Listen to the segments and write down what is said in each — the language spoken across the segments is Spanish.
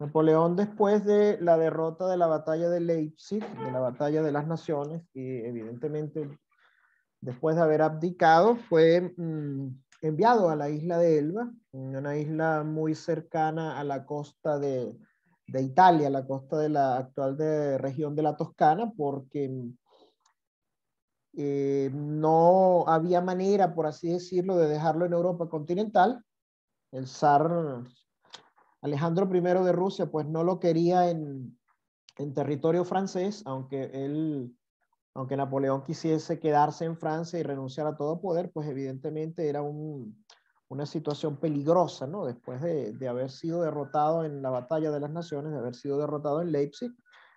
Napoleón, después de la derrota de la batalla de Leipzig, de la batalla de las naciones, y evidentemente después de haber abdicado, fue mm, enviado a la isla de Elba, una isla muy cercana a la costa de, Italia, la costa de la actual región de la Toscana, porque eh, no había manera, por así decirlo, de dejarlo en Europa continental. El zar Alejandro I de Rusia, pues no lo quería en, territorio francés, aunque él, aunque Napoleón quisiese quedarse en Francia y renunciar a todo poder, pues evidentemente era una situación peligrosa, ¿no? Después de, haber sido derrotado en la batalla de las naciones, de haber sido derrotado en Leipzig,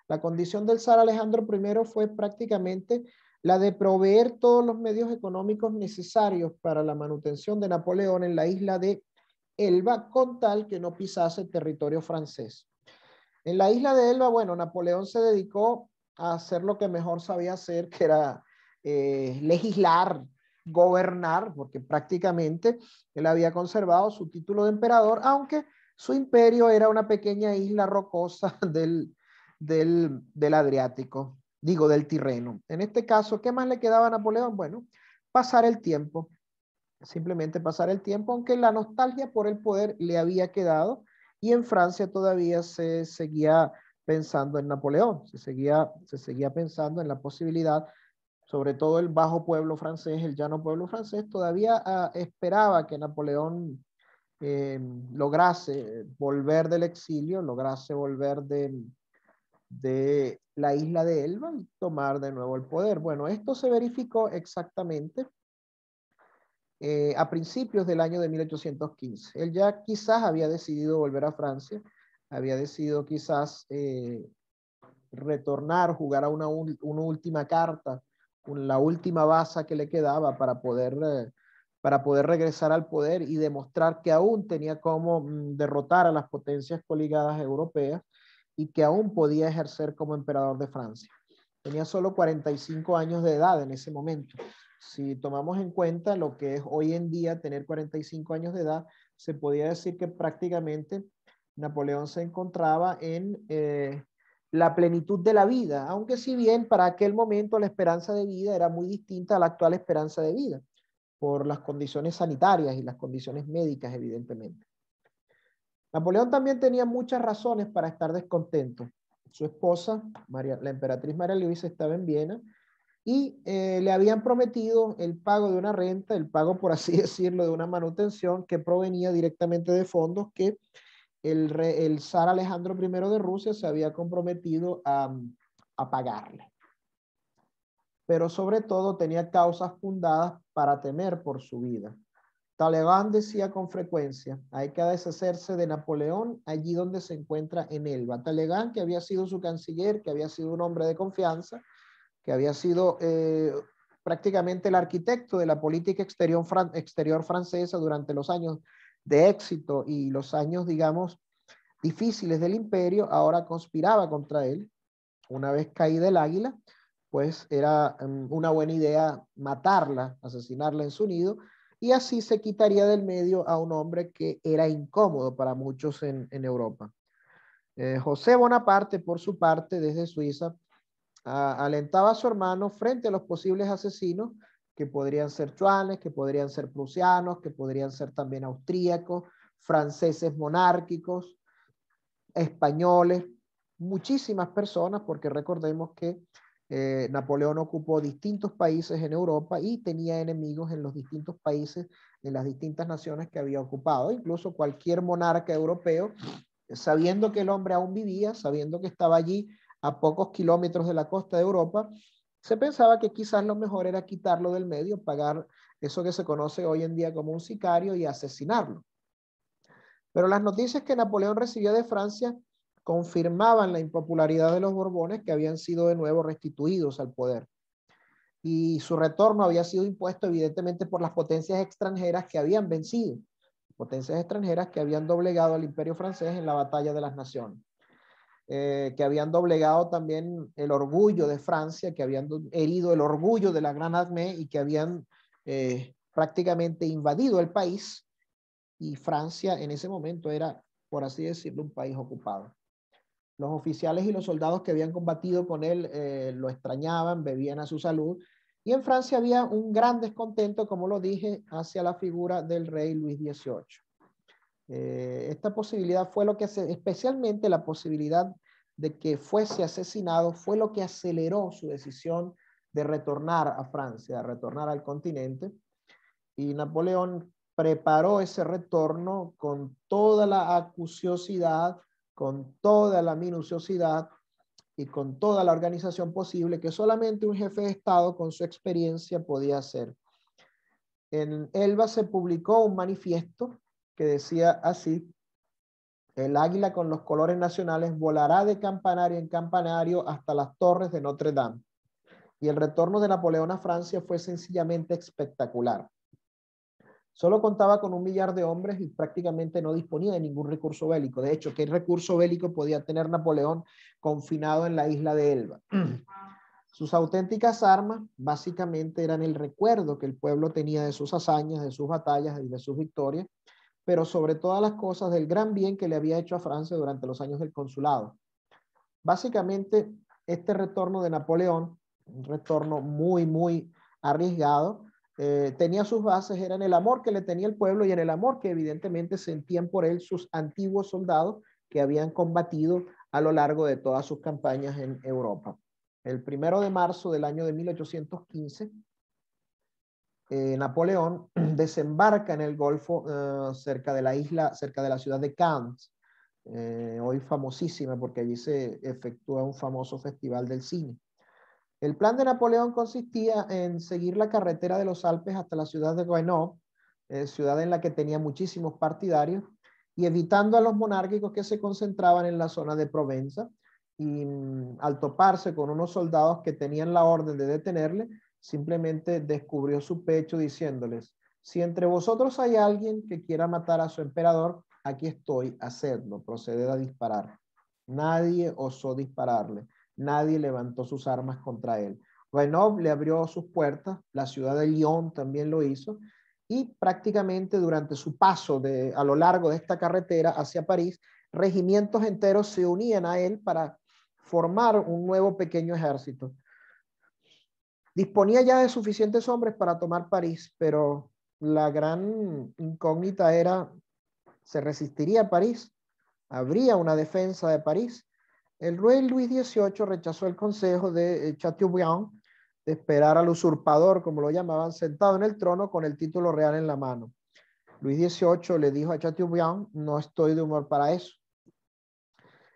la condición del zar Alejandro I fue prácticamente la de proveer todos los medios económicos necesarios para la manutención de Napoleón en la isla de Elba con tal que no pisase territorio francés. En la isla de Elba, bueno, Napoleón se dedicó a hacer lo que mejor sabía hacer, que era eh, legislar, gobernar, porque prácticamente él había conservado su título de emperador, aunque su imperio era una pequeña isla rocosa del, del, del Adriático, digo, del Tirreno. En este caso, ¿qué más le quedaba a Napoleón? Bueno, pasar el tiempo, simplemente pasar el tiempo, aunque la nostalgia por el poder le había quedado y en Francia todavía se seguía pensando en Napoleón, se seguía, se seguía pensando en la posibilidad, sobre todo el bajo pueblo francés, el llano pueblo francés, todavía ah, esperaba que Napoleón eh, lograse volver del exilio, lograse volver de, de la isla de Elba y tomar de nuevo el poder. Bueno, esto se verificó exactamente eh, a principios del año de 1815. Él ya quizás había decidido volver a Francia, había decidido quizás eh, retornar, jugar a una, última carta, la última baza que le quedaba para poder, eh, para poder regresar al poder y demostrar que aún tenía como mm, derrotar a las potencias coligadas europeas y que aún podía ejercer como emperador de Francia. Tenía solo 45 años de edad en ese momento si tomamos en cuenta lo que es hoy en día tener 45 años de edad, se podría decir que prácticamente Napoleón se encontraba en eh, la plenitud de la vida, aunque si bien para aquel momento la esperanza de vida era muy distinta a la actual esperanza de vida, por las condiciones sanitarias y las condiciones médicas, evidentemente. Napoleón también tenía muchas razones para estar descontento. Su esposa, la emperatriz María Luisa, estaba en Viena y eh, le habían prometido el pago de una renta, el pago, por así decirlo, de una manutención que provenía directamente de fondos que el, zar Alejandro I de Rusia se había comprometido a, pagarle. Pero sobre todo tenía causas fundadas para temer por su vida. Talegán decía con frecuencia, hay que deshacerse de Napoleón allí donde se encuentra en Elba. Talegán, que había sido su canciller, que había sido un hombre de confianza, que había sido eh, prácticamente el arquitecto de la política exterior, francesa durante los años de éxito y los años, digamos, difíciles del imperio, ahora conspiraba contra él. Una vez caída el águila, pues era em, una buena idea matarla, asesinarla en su nido, y así se quitaría del medio a un hombre que era incómodo para muchos en, Europa. Eh, José Bonaparte, por su parte, desde Suiza, alentaba a su hermano frente a los posibles asesinos que podrían ser chuanes, que podrían ser prusianos, que podrían ser también austríacos, franceses monárquicos, españoles, muchísimas personas, porque recordemos que eh, Napoleón ocupó distintos países en Europa y tenía enemigos en los distintos países, De las distintas naciones que había ocupado. Incluso cualquier monarca europeo, sabiendo que el hombre aún vivía, sabiendo que estaba allí a pocos kilómetros de la costa de Europa, se pensaba que quizás lo mejor era quitarlo del medio, pagar eso que se conoce hoy en día como un sicario y asesinarlo. Pero las noticias que Napoleón recibió de Francia confirmaban la impopularidad de los Borbones que habían sido de nuevo restituidos al poder. Y su retorno había sido impuesto evidentemente por las potencias extranjeras que habían vencido, potencias extranjeras que habían doblegado al imperio francés en la batalla de las naciones. Eh, que habían doblegado también el orgullo de Francia, que habían herido el orgullo de la Gran Armée y que habían eh, prácticamente invadido el país. Y Francia en ese momento era, por así decirlo, un país ocupado. Los oficiales y los soldados que habían combatido con él eh, lo extrañaban, bebían a su salud. Y en Francia había un gran descontento, como lo dije, hacia la figura del rey Luis XVIII. Eh, esta posibilidad fue lo que, especialmente la posibilidad de que fuese asesinado, fue lo que aceleró su decisión de retornar a Francia, de retornar al continente. Y Napoleón preparó ese retorno con toda la acuciosidad, con toda la minuciosidad y con toda la organización posible que solamente un jefe de Estado con su experiencia podía hacer. En Elba se publicó un manifiesto que decía así, el águila con los colores nacionales volará de campanario en campanario hasta las torres de Notre Dame. Y el retorno de Napoleón a Francia fue sencillamente espectacular. Solo contaba con un millar de hombres y prácticamente no disponía de ningún recurso bélico. De hecho, ¿qué recurso bélico podía tener Napoleón confinado en la isla de Elba? Sus auténticas armas básicamente eran el recuerdo que el pueblo tenía de sus hazañas, de sus batallas y de sus victorias, pero sobre todas las cosas del gran bien que le había hecho a Francia durante los años del consulado. Básicamente, este retorno de Napoleón, un retorno muy, muy arriesgado, eh, tenía sus bases, era en el amor que le tenía el pueblo y en el amor que evidentemente sentían por él sus antiguos soldados que habían combatido a lo largo de todas sus campañas en Europa. El primero de marzo del año de 1815, eh, Napoleón desembarca en el Golfo eh, cerca de la isla, cerca de la ciudad de Cannes, eh, hoy famosísima porque allí se efectúa un famoso festival del cine. El plan de Napoleón consistía en seguir la carretera de los Alpes hasta la ciudad de Guainó, ciudad en la que tenía muchísimos partidarios, y evitando a los monárquicos que se concentraban en la zona de Provenza, y mm, al toparse con unos soldados que tenían la orden de detenerle, simplemente descubrió su pecho diciéndoles, si entre vosotros hay alguien que quiera matar a su emperador, aquí estoy, hacedlo, proceded a disparar. Nadie osó dispararle, nadie levantó sus armas contra él. Renov le abrió sus puertas, la ciudad de Lyon también lo hizo, y prácticamente durante su paso de, a lo largo de esta carretera hacia París, regimientos enteros se unían a él para formar un nuevo pequeño ejército. Disponía ya de suficientes hombres para tomar París, pero la gran incógnita era, ¿se resistiría París? ¿Habría una defensa de París? El rey Luis XVIII rechazó el consejo de eh, Chateaubriand de esperar al usurpador, como lo llamaban, sentado en el trono con el título real en la mano. Luis XVIII le dijo a Chateaubriand, no estoy de humor para eso.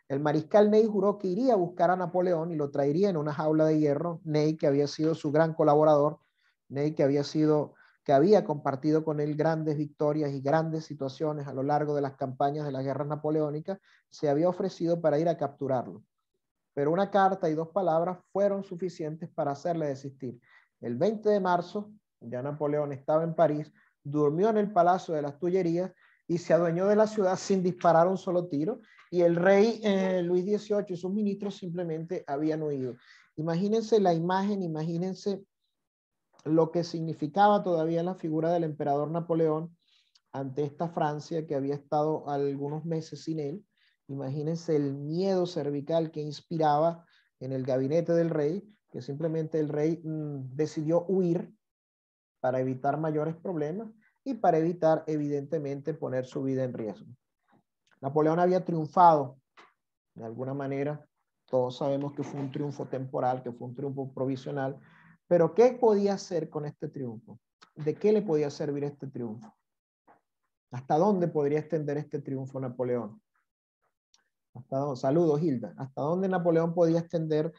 El mariscal Ney juró que iría a buscar a Napoleón y lo traería en una jaula de hierro. Ney, que había sido su gran colaborador, Ney, que había sido que había compartido con él grandes victorias y grandes situaciones a lo largo de las campañas de la guerra napoleónica, se había ofrecido para ir a capturarlo. Pero una carta y dos palabras fueron suficientes para hacerle desistir. El 20 de marzo, ya Napoleón estaba en París, durmió en el Palacio de las Tullerías y se adueñó de la ciudad sin disparar un solo tiro y el rey eh, Luis XVIII y sus ministros simplemente habían huido. Imagínense la imagen, imagínense lo que significaba todavía la figura del emperador Napoleón ante esta Francia que había estado algunos meses sin él. Imagínense el miedo cervical que inspiraba en el gabinete del rey, que simplemente el rey mm, decidió huir para evitar mayores problemas y para evitar, evidentemente, poner su vida en riesgo. Napoleón había triunfado, de alguna manera, todos sabemos que fue un triunfo temporal, que fue un triunfo provisional, pero ¿qué podía hacer con este triunfo? ¿De qué le podía servir este triunfo? ¿Hasta dónde podría extender este triunfo Napoleón? Hasta saludos, Hilda. ¿Hasta dónde Napoleón podía extender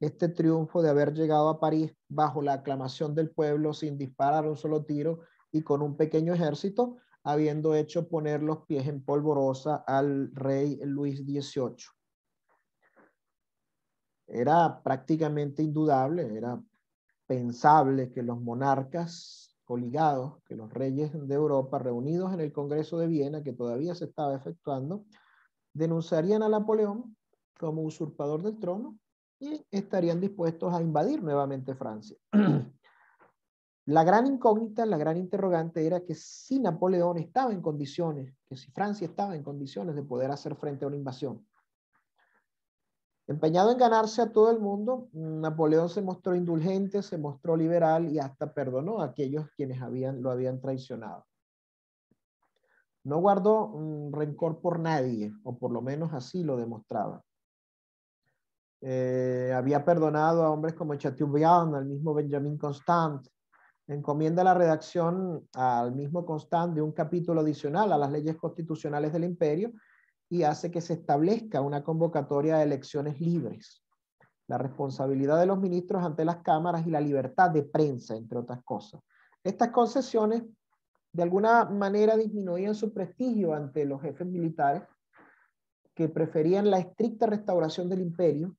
este triunfo de haber llegado a París bajo la aclamación del pueblo sin disparar un solo tiro y con un pequeño ejército? habiendo hecho poner los pies en polvorosa al rey Luis XVIII. Era prácticamente indudable, era pensable que los monarcas coligados, que los reyes de Europa reunidos en el Congreso de Viena, que todavía se estaba efectuando, denunciarían a Napoleón como usurpador del trono y estarían dispuestos a invadir nuevamente Francia. La gran incógnita, la gran interrogante era que si Napoleón estaba en condiciones, que si Francia estaba en condiciones de poder hacer frente a una invasión. Empeñado en ganarse a todo el mundo, Napoleón se mostró indulgente, se mostró liberal y hasta perdonó a aquellos quienes lo habían traicionado. No guardó mm, rencor por nadie, o por lo menos así lo demostraba. Eh, había perdonado a hombres como Chateaubriand, al mismo Benjamin Constant, encomienda la redacción al mismo constante de un capítulo adicional a las leyes constitucionales del imperio y hace que se establezca una convocatoria de elecciones libres. La responsabilidad de los ministros ante las cámaras y la libertad de prensa, entre otras cosas. Estas concesiones de alguna manera disminuían su prestigio ante los jefes militares que preferían la estricta restauración del imperio,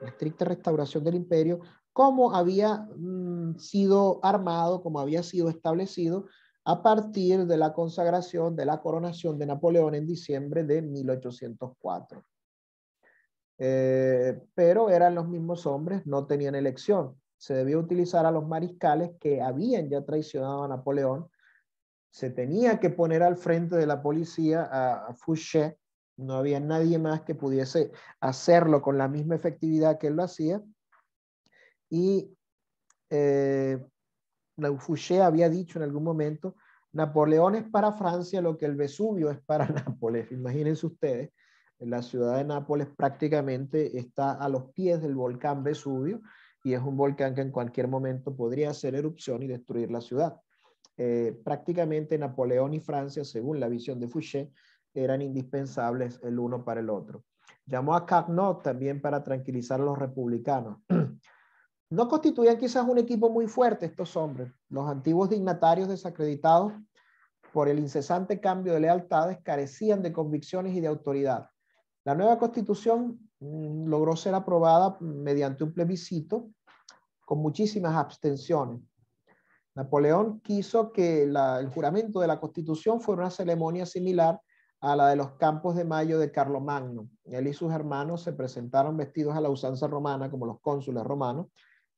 la estricta restauración del imperio como había mm, sido armado, como había sido establecido a partir de la consagración de la coronación de Napoleón en diciembre de 1804. Eh, pero eran los mismos hombres, no tenían elección. Se debía utilizar a los mariscales que habían ya traicionado a Napoleón. Se tenía que poner al frente de la policía a, a Fouché. No había nadie más que pudiese hacerlo con la misma efectividad que él lo hacía y eh, Fouché había dicho en algún momento, Napoleón es para Francia lo que el Vesubio es para Nápoles. Imagínense ustedes, la ciudad de Nápoles prácticamente está a los pies del volcán Vesubio y es un volcán que en cualquier momento podría hacer erupción y destruir la ciudad. Eh, prácticamente Napoleón y Francia, según la visión de Fouché, eran indispensables el uno para el otro. Llamó a Carnot también para tranquilizar a los republicanos. No constituían quizás un equipo muy fuerte estos hombres, los antiguos dignatarios desacreditados por el incesante cambio de lealtades carecían de convicciones y de autoridad. La nueva constitución mm, logró ser aprobada mediante un plebiscito con muchísimas abstenciones. Napoleón quiso que el juramento de la constitución fuera una ceremonia similar a la de los campos de mayo de Carlomagno. Él y sus hermanos se presentaron vestidos a la usanza romana como los cónsules romanos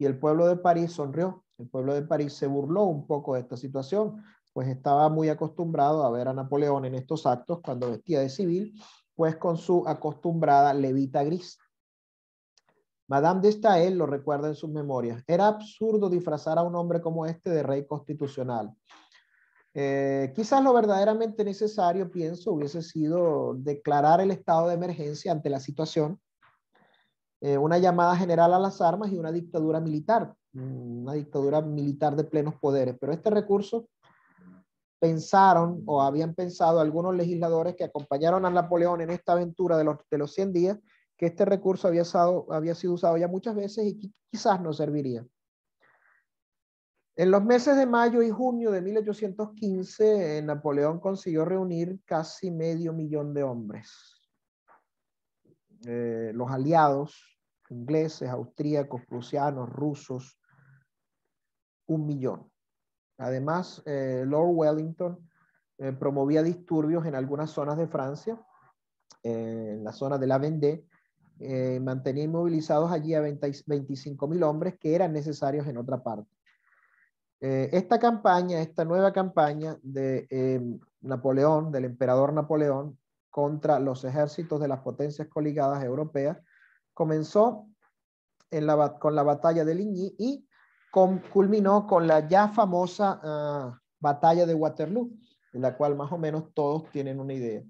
y el pueblo de París sonrió. El pueblo de París se burló un poco de esta situación, pues estaba muy acostumbrado a ver a Napoleón en estos actos cuando vestía de civil, pues con su acostumbrada levita gris. Madame de Staël lo recuerda en sus memorias. Era absurdo disfrazar a un hombre como este de rey constitucional. Eh, quizás lo verdaderamente necesario, pienso, hubiese sido declarar el estado de emergencia ante la situación eh, una llamada general a las armas y una dictadura militar, mm, una dictadura militar de plenos poderes. Pero este recurso pensaron o habían pensado algunos legisladores que acompañaron a Napoleón en esta aventura de los, de los 100 días, que este recurso había, había sido usado ya muchas veces y quizás no serviría. En los meses de mayo y junio de 1815, eh, Napoleón consiguió reunir casi medio millón de hombres. Eh, los aliados ingleses, austríacos, prusianos, rusos, un millón. Además, eh, Lord Wellington eh, promovía disturbios en algunas zonas de Francia, eh, en la zona de la Vendée, mantenía inmovilizados allí a 20, mil hombres que eran necesarios en otra parte. esta campaña, esta nueva campaña de Napoleón, del emperador Napoleón, contra los ejércitos de las potencias coligadas europeas, Comenzó con la batalla de Ligny y culminó con la ya famosa ah, batalla de Waterloo, de la cual más o menos todos tienen una idea.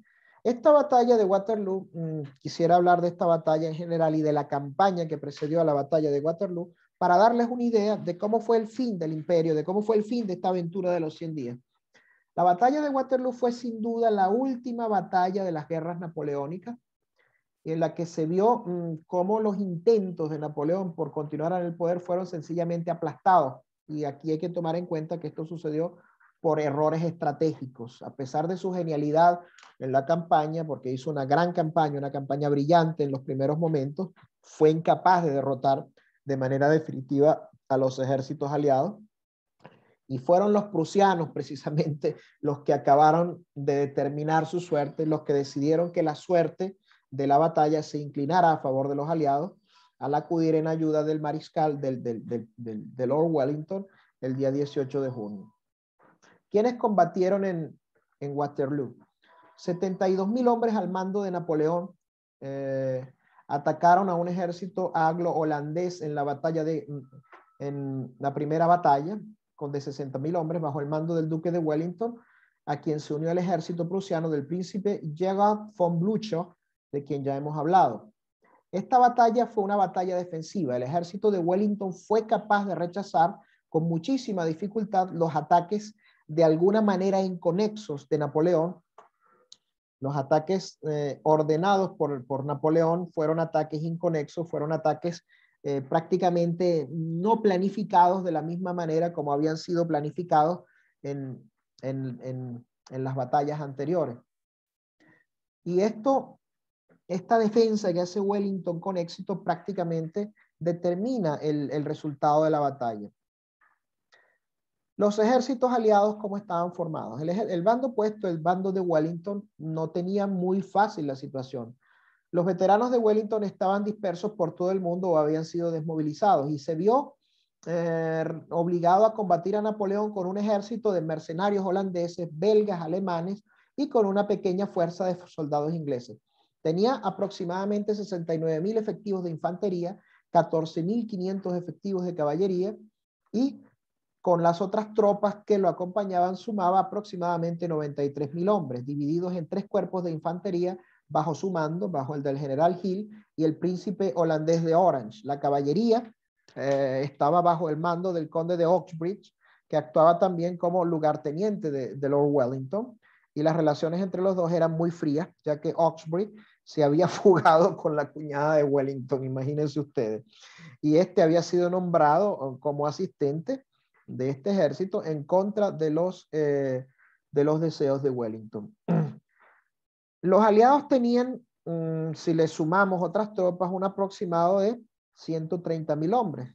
Esta batalla de Waterloo, mm, quisiera hablar de esta batalla en general y de la campaña que precedió a la batalla de Waterloo para darles una idea de cómo fue el fin del imperio, de cómo fue el fin de esta aventura de los 100 días. La batalla de Waterloo fue sin duda la última batalla de las guerras napoleónicas en la que se vio mm, cómo los intentos de Napoleón por continuar en el poder fueron sencillamente aplastados. Y aquí hay que tomar en cuenta que esto sucedió por errores estratégicos. A pesar de su genialidad en la campaña, porque hizo una gran campaña, una campaña brillante en los primeros momentos, fue incapaz de derrotar de manera definitiva a los ejércitos aliados. Y fueron los prusianos precisamente los que acabaron de determinar su suerte, los que decidieron que la suerte de la batalla se inclinara a favor de los aliados al acudir en ayuda del mariscal de Lord Wellington el día 18 de junio. ¿Quiénes combatieron en, en Waterloo? 72.000 hombres al mando de Napoleón eh, atacaron a un ejército anglo-holandés en la batalla de, en la primera batalla, con de 60.000 hombres bajo el mando del duque de Wellington, a quien se unió el ejército prusiano del príncipe Jäger von Blücher de quien ya hemos hablado. Esta batalla fue una batalla defensiva. El ejército de Wellington fue capaz de rechazar con muchísima dificultad los ataques de alguna manera inconexos de Napoleón. Los ataques eh, ordenados por, por, Napoleón fueron ataques inconexos, fueron ataques eh, prácticamente no planificados de la misma manera como habían sido planificados en, en, en, en las batallas anteriores. Y esto esta defensa que hace Wellington con éxito prácticamente determina el, resultado de la batalla. Los ejércitos aliados, ¿cómo estaban formados? El, bando opuesto, el bando de Wellington, no tenía muy fácil la situación. Los veteranos de Wellington estaban dispersos por todo el mundo o habían sido desmovilizados y se vio eh, obligado a combatir a Napoleón con un ejército de mercenarios holandeses, belgas, alemanes y con una pequeña fuerza de soldados ingleses. Tenía aproximadamente 69.000 efectivos de infantería, 14.500 efectivos de caballería y con las otras tropas que lo acompañaban sumaba aproximadamente 93.000 hombres, divididos en tres cuerpos de infantería bajo su mando, bajo el del general Hill y el príncipe holandés de Orange. La caballería eh, estaba bajo el mando del conde de Oxbridge, que actuaba también como lugarteniente de Lord Wellington y las relaciones entre los dos eran muy frías, ya que Oxbury se había fugado con la cuñada de Wellington, imagínense ustedes. Y este había sido nombrado eh, como asistente de este ejército en contra de los, eh, de los deseos de Wellington. Los aliados tenían, mm, si le sumamos otras tropas, un aproximado de 130 mil hombres,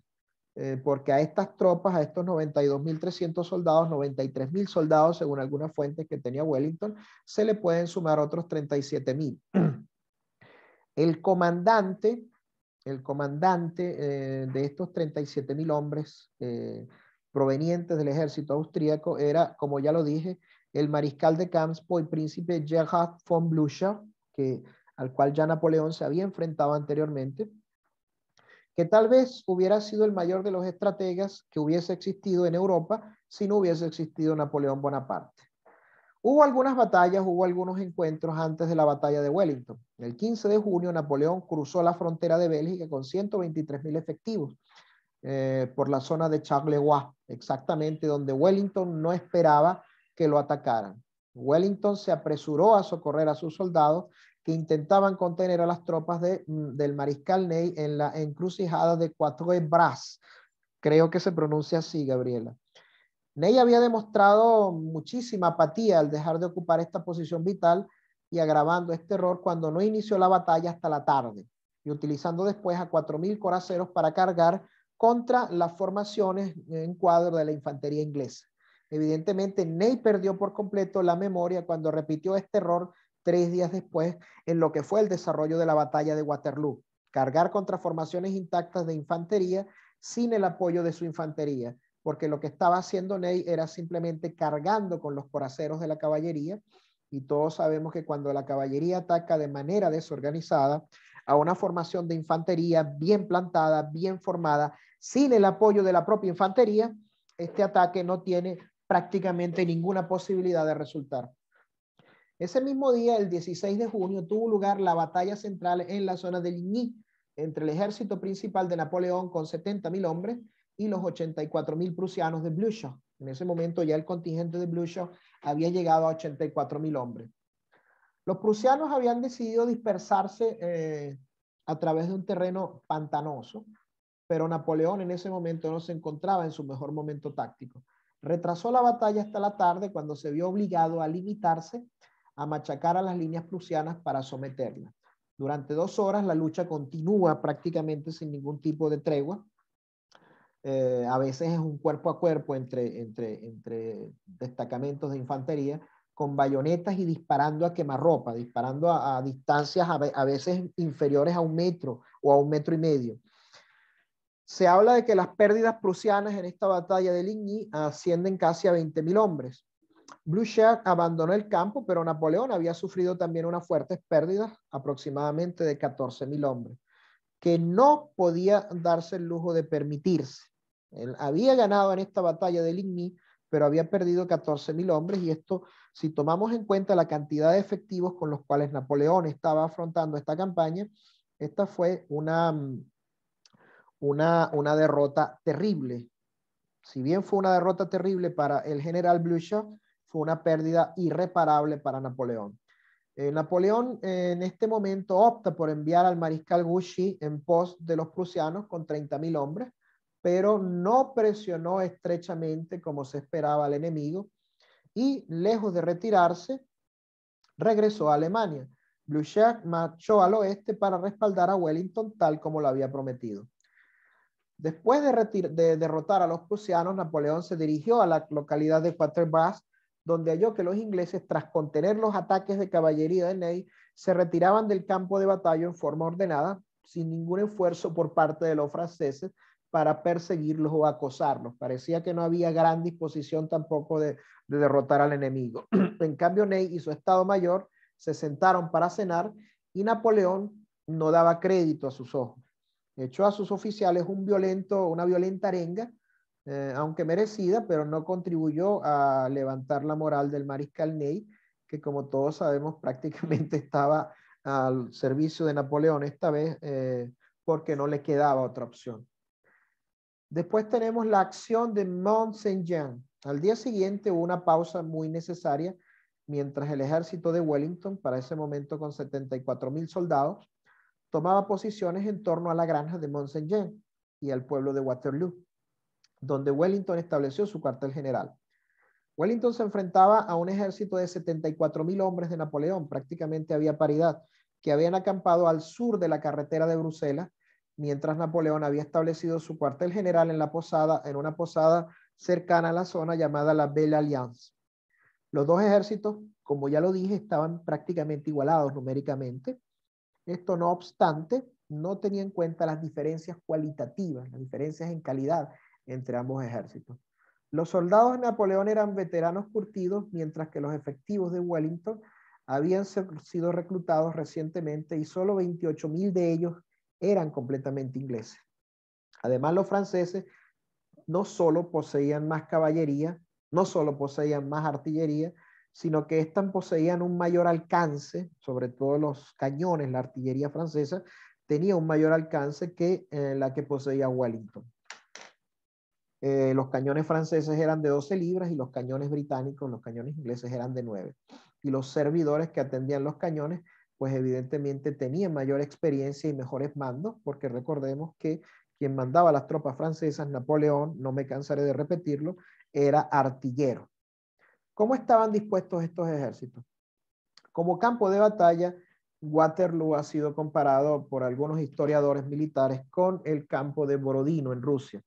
eh, porque a estas tropas, a estos 92.300 soldados, 93.000 soldados, según algunas fuentes que tenía Wellington, se le pueden sumar otros 37.000. El comandante, el comandante eh, de estos 37.000 hombres eh, provenientes del ejército austríaco era, como ya lo dije, el mariscal de campo y príncipe Gerhard von Blücher, al cual ya Napoleón se había enfrentado anteriormente que tal vez hubiera sido el mayor de los estrategas que hubiese existido en Europa si no hubiese existido Napoleón Bonaparte. Hubo algunas batallas, hubo algunos encuentros antes de la batalla de Wellington. El 15 de junio, Napoleón cruzó la frontera de Bélgica con 123.000 efectivos eh, por la zona de Charlevoix, exactamente donde Wellington no esperaba que lo atacaran. Wellington se apresuró a socorrer a sus soldados que intentaban contener a las tropas mm, del mariscal Ney en la encrucijada de Cuatro Bras. Creo que se pronuncia así, Gabriela. Ney había demostrado muchísima apatía al dejar de ocupar esta posición vital y agravando este error cuando no inició la batalla hasta la tarde y utilizando después a 4.000 coraceros para cargar contra las formaciones en cuadro de la infantería inglesa. Evidentemente, Ney perdió por completo la memoria cuando repitió este error tres días después en lo que fue el desarrollo de la batalla de Waterloo, cargar contra formaciones intactas de infantería sin el apoyo de su infantería, porque lo que estaba haciendo Ney era simplemente cargando con los coraceros de la caballería, y todos sabemos que cuando la caballería ataca de manera desorganizada a una formación de infantería bien plantada, bien formada, sin el apoyo de la propia infantería, este ataque no tiene prácticamente ninguna posibilidad de resultar. Ese mismo día, el 16 de junio, tuvo lugar la batalla central en la zona de Ligny entre el ejército principal de Napoleón con 70.000 hombres y los 84.000 prusianos de Blücher. En ese momento ya el contingente de Blücher había llegado a 84.000 hombres. Los prusianos habían decidido dispersarse eh, a través de un terreno pantanoso, pero Napoleón en ese momento no se encontraba en su mejor momento táctico. Retrasó la batalla hasta la tarde cuando se vio obligado a limitarse a machacar a las líneas prusianas para someterlas. Durante dos horas la lucha continúa prácticamente sin ningún tipo de tregua. Eh, a veces es un cuerpo a cuerpo entre, entre, entre destacamentos de infantería con bayonetas y disparando a quemarropa, disparando a, distancias a, a veces inferiores a un metro o a un metro y medio. Se habla de que las pérdidas prusianas en esta batalla de Ligny ascienden casi a 20.000 hombres, Blucher abandonó el campo, pero Napoleón había sufrido también unas fuertes pérdidas, aproximadamente de 14.000 hombres, que no podía darse el lujo de permitirse. Él había ganado en esta batalla de Ligny, pero había perdido 14.000 hombres y esto, si tomamos en cuenta la cantidad de efectivos con los cuales Napoleón estaba afrontando esta campaña, esta fue una, una, derrota terrible. Si bien fue una derrota terrible para el general Blücher, fue una pérdida irreparable para Napoleón. Eh, Napoleón eh, en este momento opta por enviar al mariscal Gouchy en pos de los prusianos con 30.000 hombres, pero no presionó estrechamente como se esperaba al enemigo y, lejos de retirarse, regresó a Alemania. Blücher marchó al oeste para respaldar a Wellington tal como lo había prometido. Después de, derrotar a los prusianos, Napoleón se dirigió a la localidad de Bras, donde halló que los ingleses, tras contener los ataques de caballería de Ney, se retiraban del campo de batalla en forma ordenada, sin ningún esfuerzo por parte de los franceses para perseguirlos o acosarlos. Parecía que no había gran disposición tampoco de, derrotar al enemigo. en cambio, Ney y su Estado Mayor se sentaron para cenar y Napoleón no daba crédito a sus ojos. Echó a sus oficiales un violento, una violenta arenga eh, aunque merecida, pero no contribuyó a levantar la moral del mariscal Ney, que como todos sabemos prácticamente estaba al servicio de Napoleón esta vez eh, porque no le quedaba otra opción. Después tenemos la acción de Mont Saint-Jean. Al día siguiente hubo una pausa muy necesaria mientras el ejército de Wellington, para ese momento con 74 mil soldados, tomaba posiciones en torno a la granja de Mont Saint-Jean y al pueblo de Waterloo donde Wellington estableció su cuartel general. Wellington se enfrentaba a un ejército de 74.000 hombres de Napoleón, prácticamente había paridad, que habían acampado al sur de la carretera de Bruselas, mientras Napoleón había establecido su cuartel general en la posada, en una posada cercana a la zona llamada la Belle Alliance. Los dos ejércitos, como ya lo dije, estaban prácticamente igualados numéricamente. Esto no obstante, no tenía en cuenta las diferencias cualitativas, las diferencias en calidad, entre ambos ejércitos. Los soldados de Napoleón eran veteranos curtidos, mientras que los efectivos de Wellington habían sido reclutados recientemente y solo 28.000 de ellos eran completamente ingleses. Además, los franceses no solo poseían más caballería, no solo poseían más artillería, sino que éstas poseían un mayor alcance, sobre todo los cañones, la artillería francesa tenía un mayor alcance que eh, la que poseía Wellington. Eh, los cañones franceses eran de 12 libras y los cañones británicos, los cañones ingleses eran de 9. Y los servidores que atendían los cañones, pues evidentemente tenían mayor experiencia y mejores mandos, porque recordemos que quien mandaba las tropas francesas, Napoleón, no me cansaré de repetirlo, era artillero. ¿Cómo estaban dispuestos estos ejércitos? Como campo de batalla, Waterloo ha sido comparado por algunos historiadores militares con el campo de Borodino en Rusia.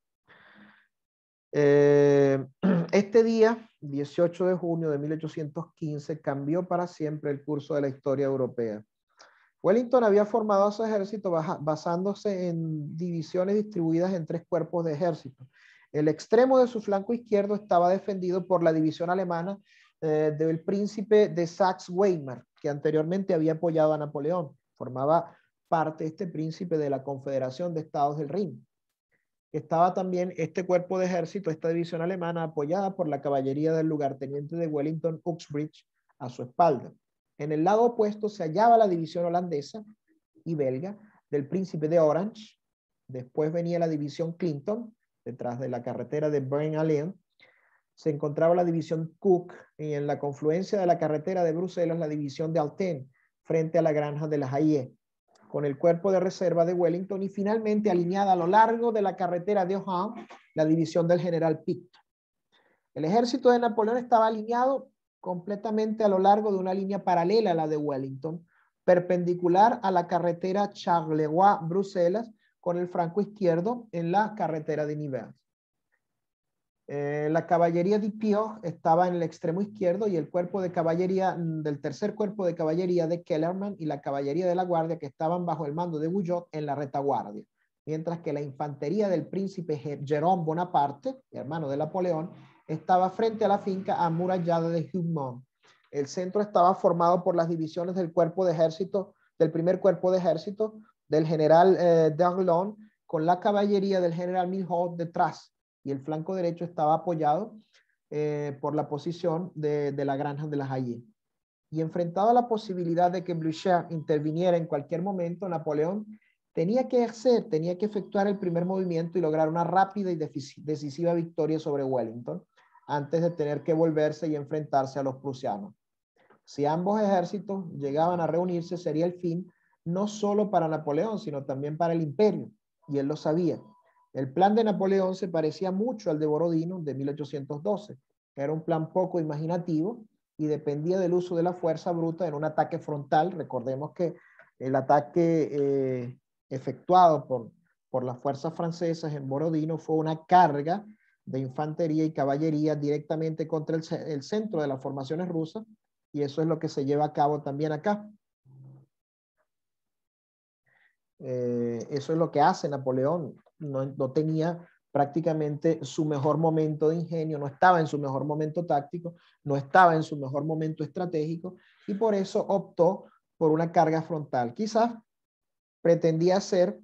Eh, este día, 18 de junio de 1815, cambió para siempre el curso de la historia europea. Wellington había formado a su ejército basándose en divisiones distribuidas en tres cuerpos de ejército. El extremo de su flanco izquierdo estaba defendido por la división alemana eh, del príncipe de Saxe-Weimar, que anteriormente había apoyado a Napoleón. Formaba parte este príncipe de la Confederación de Estados del Rin estaba también este cuerpo de ejército, esta división alemana, apoyada por la caballería del lugarteniente de Wellington Uxbridge a su espalda. En el lado opuesto se hallaba la división holandesa y belga del príncipe de Orange. Después venía la división Clinton, detrás de la carretera de Brain Allen. Se encontraba la división Cook y en la confluencia de la carretera de Bruselas la división de Alten, frente a la granja de la Haye con el cuerpo de reserva de Wellington y finalmente alineada a lo largo de la carretera de Ojan, la división del general Picton. El ejército de Napoleón estaba alineado completamente a lo largo de una línea paralela a la de Wellington, perpendicular a la carretera Charleroi-Bruselas con el franco izquierdo en la carretera de Nivelles. Eh, la caballería de Pio estaba en el extremo izquierdo y el cuerpo de caballería mm, del tercer cuerpo de caballería de Kellerman y la caballería de la guardia que estaban bajo el mando de Guyot en la retaguardia, mientras que la infantería del príncipe Jerón Bonaparte, hermano de Napoleón, estaba frente a la finca amurallada de Humont. El centro estaba formado por las divisiones del cuerpo de ejército, del primer cuerpo de ejército, del general eh, Darlon, con la caballería del general Milhaud detrás y el flanco derecho estaba apoyado eh, por la posición de, la granja de las allí Y enfrentado a la posibilidad de que Blücher interviniera en cualquier momento, Napoleón tenía que hacer, tenía que efectuar el primer movimiento y lograr una rápida y decisiva victoria sobre Wellington antes de tener que volverse y enfrentarse a los prusianos. Si ambos ejércitos llegaban a reunirse, sería el fin no solo para Napoleón, sino también para el imperio, y él lo sabía. El plan de Napoleón se parecía mucho al de Borodino de 1812. Era un plan poco imaginativo y dependía del uso de la fuerza bruta en un ataque frontal. Recordemos que el ataque eh, efectuado por, por las fuerzas francesas en Borodino fue una carga de infantería y caballería directamente contra el, centro de las formaciones rusas y eso es lo que se lleva a cabo también acá. Eh, eso es lo que hace Napoleón no, tenía prácticamente su mejor momento de ingenio, no estaba en su mejor momento táctico, no estaba en su mejor momento estratégico y por eso optó por una carga frontal. Quizás pretendía hacer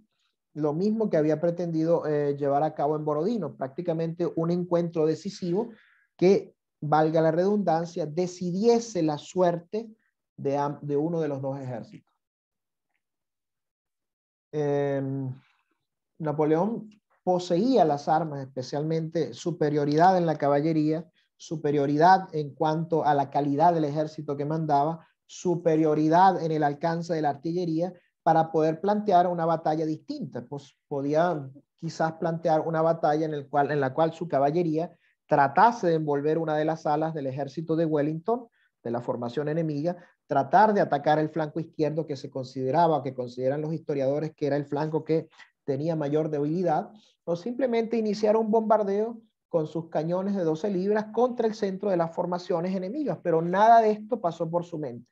lo mismo que había pretendido eh, llevar a cabo en Borodino, prácticamente un encuentro decisivo que, valga la redundancia, decidiese la suerte de, de uno de los dos ejércitos. Em, Napoleón poseía las armas, especialmente superioridad en la caballería, superioridad en cuanto a la calidad del ejército que mandaba, superioridad en el alcance de la artillería para poder plantear una batalla distinta. Pues podía quizás plantear una batalla en, el cual, en la cual su caballería tratase de envolver una de las alas del ejército de Wellington, de la formación enemiga, tratar de atacar el flanco izquierdo que se consideraba, que consideran los historiadores que era el flanco que tenía mayor debilidad, o simplemente iniciar un bombardeo con sus cañones de 12 libras contra el centro de las formaciones enemigas, pero nada de esto pasó por su mente.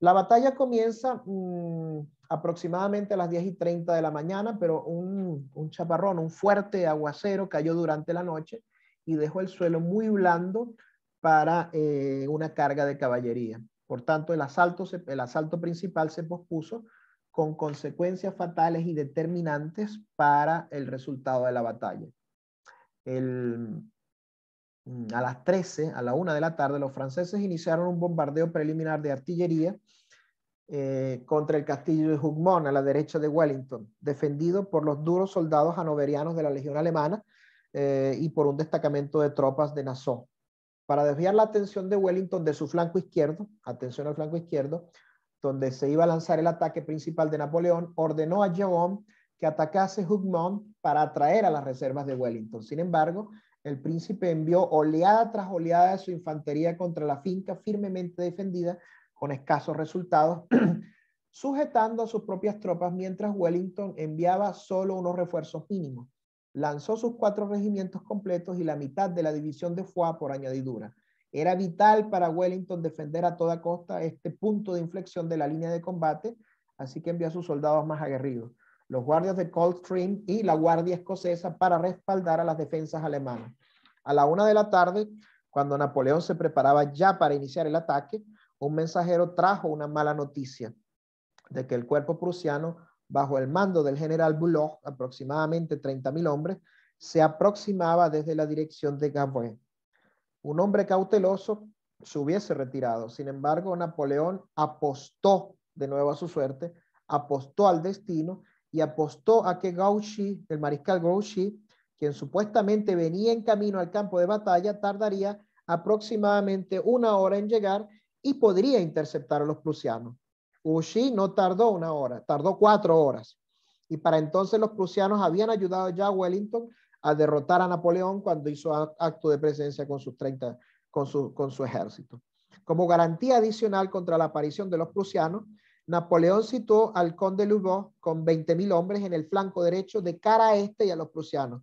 La batalla comienza mm, aproximadamente a las 10 y 30 de la mañana, pero un, chaparrón, un fuerte aguacero cayó durante la noche y dejó el suelo muy blando para eh, una carga de caballería. Por tanto, el asalto, el asalto principal se pospuso con consecuencias fatales y determinantes para el resultado de la batalla. Mm, a las 13, a la una de la tarde, los franceses iniciaron un bombardeo preliminar de artillería eh, contra el castillo de Hugmont a la derecha de Wellington, defendido por los duros soldados hanoverianos de la Legión Alemana eh, y por un destacamento de tropas de Nassau. Para desviar la atención de Wellington de su flanco izquierdo, atención al flanco izquierdo, donde se iba a lanzar el ataque principal de Napoleón, ordenó a Jerome que atacase Hougoumont para atraer a las reservas de Wellington. Sin embargo, el príncipe envió oleada tras oleada de su infantería contra la finca firmemente defendida, con escasos resultados, sujetando a sus propias tropas mientras Wellington enviaba solo unos refuerzos mínimos. Lanzó sus cuatro regimientos completos y la mitad de la división de Foix por añadidura. Era vital para Wellington defender a toda costa este punto de inflexión de la línea de combate, así que envió a sus soldados más aguerridos, los guardias de Coldstream y la guardia escocesa para respaldar a las defensas alemanas. A la una de la tarde, cuando Napoleón se preparaba ya para iniciar el ataque, un mensajero trajo una mala noticia de que el cuerpo prusiano, bajo el mando del general Bulog, aproximadamente 30.000 hombres, se aproximaba desde la dirección de Gavroin. Un hombre cauteloso se hubiese retirado. Sin embargo, Napoleón apostó de nuevo a su suerte, apostó al destino y apostó a que Gauchy, el mariscal Gauchy, quien supuestamente venía en camino al campo de batalla, tardaría aproximadamente una hora en llegar y podría interceptar a los prusianos. Gauchy no tardó una hora, tardó cuatro horas. Y para entonces los prusianos habían ayudado ya a Wellington a derrotar a Napoleón cuando hizo acto de presencia con, sus con, su, con su ejército. Como garantía adicional contra la aparición de los prusianos, Napoleón situó al conde Louvain con 20.000 hombres en el flanco derecho de cara a este y a los prusianos.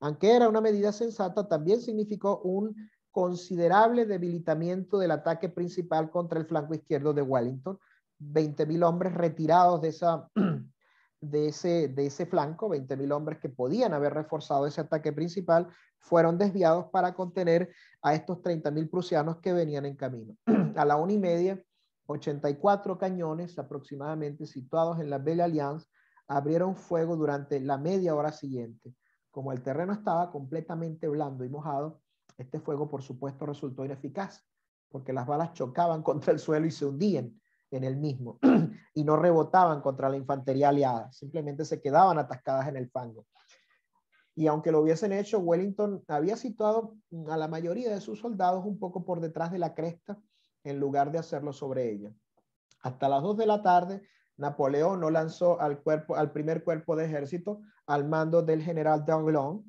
Aunque era una medida sensata, también significó un considerable debilitamiento del ataque principal contra el flanco izquierdo de Wellington. 20.000 hombres retirados de esa de ese, de ese flanco, 20.000 hombres que podían haber reforzado ese ataque principal, fueron desviados para contener a estos 30.000 prusianos que venían en camino. a la una y media, 84 cañones aproximadamente situados en la Belle Alliance abrieron fuego durante la media hora siguiente. Como el terreno estaba completamente blando y mojado, este fuego por supuesto resultó ineficaz porque las balas chocaban contra el suelo y se hundían en el mismo y no rebotaban contra la infantería aliada, simplemente se quedaban atascadas en el fango. Y aunque lo hubiesen hecho, Wellington había situado a la mayoría de sus soldados un poco por detrás de la cresta en lugar de hacerlo sobre ella. Hasta las 2 de la tarde, Napoleón no lanzó al, cuerpo, al primer cuerpo de ejército al mando del general Danglon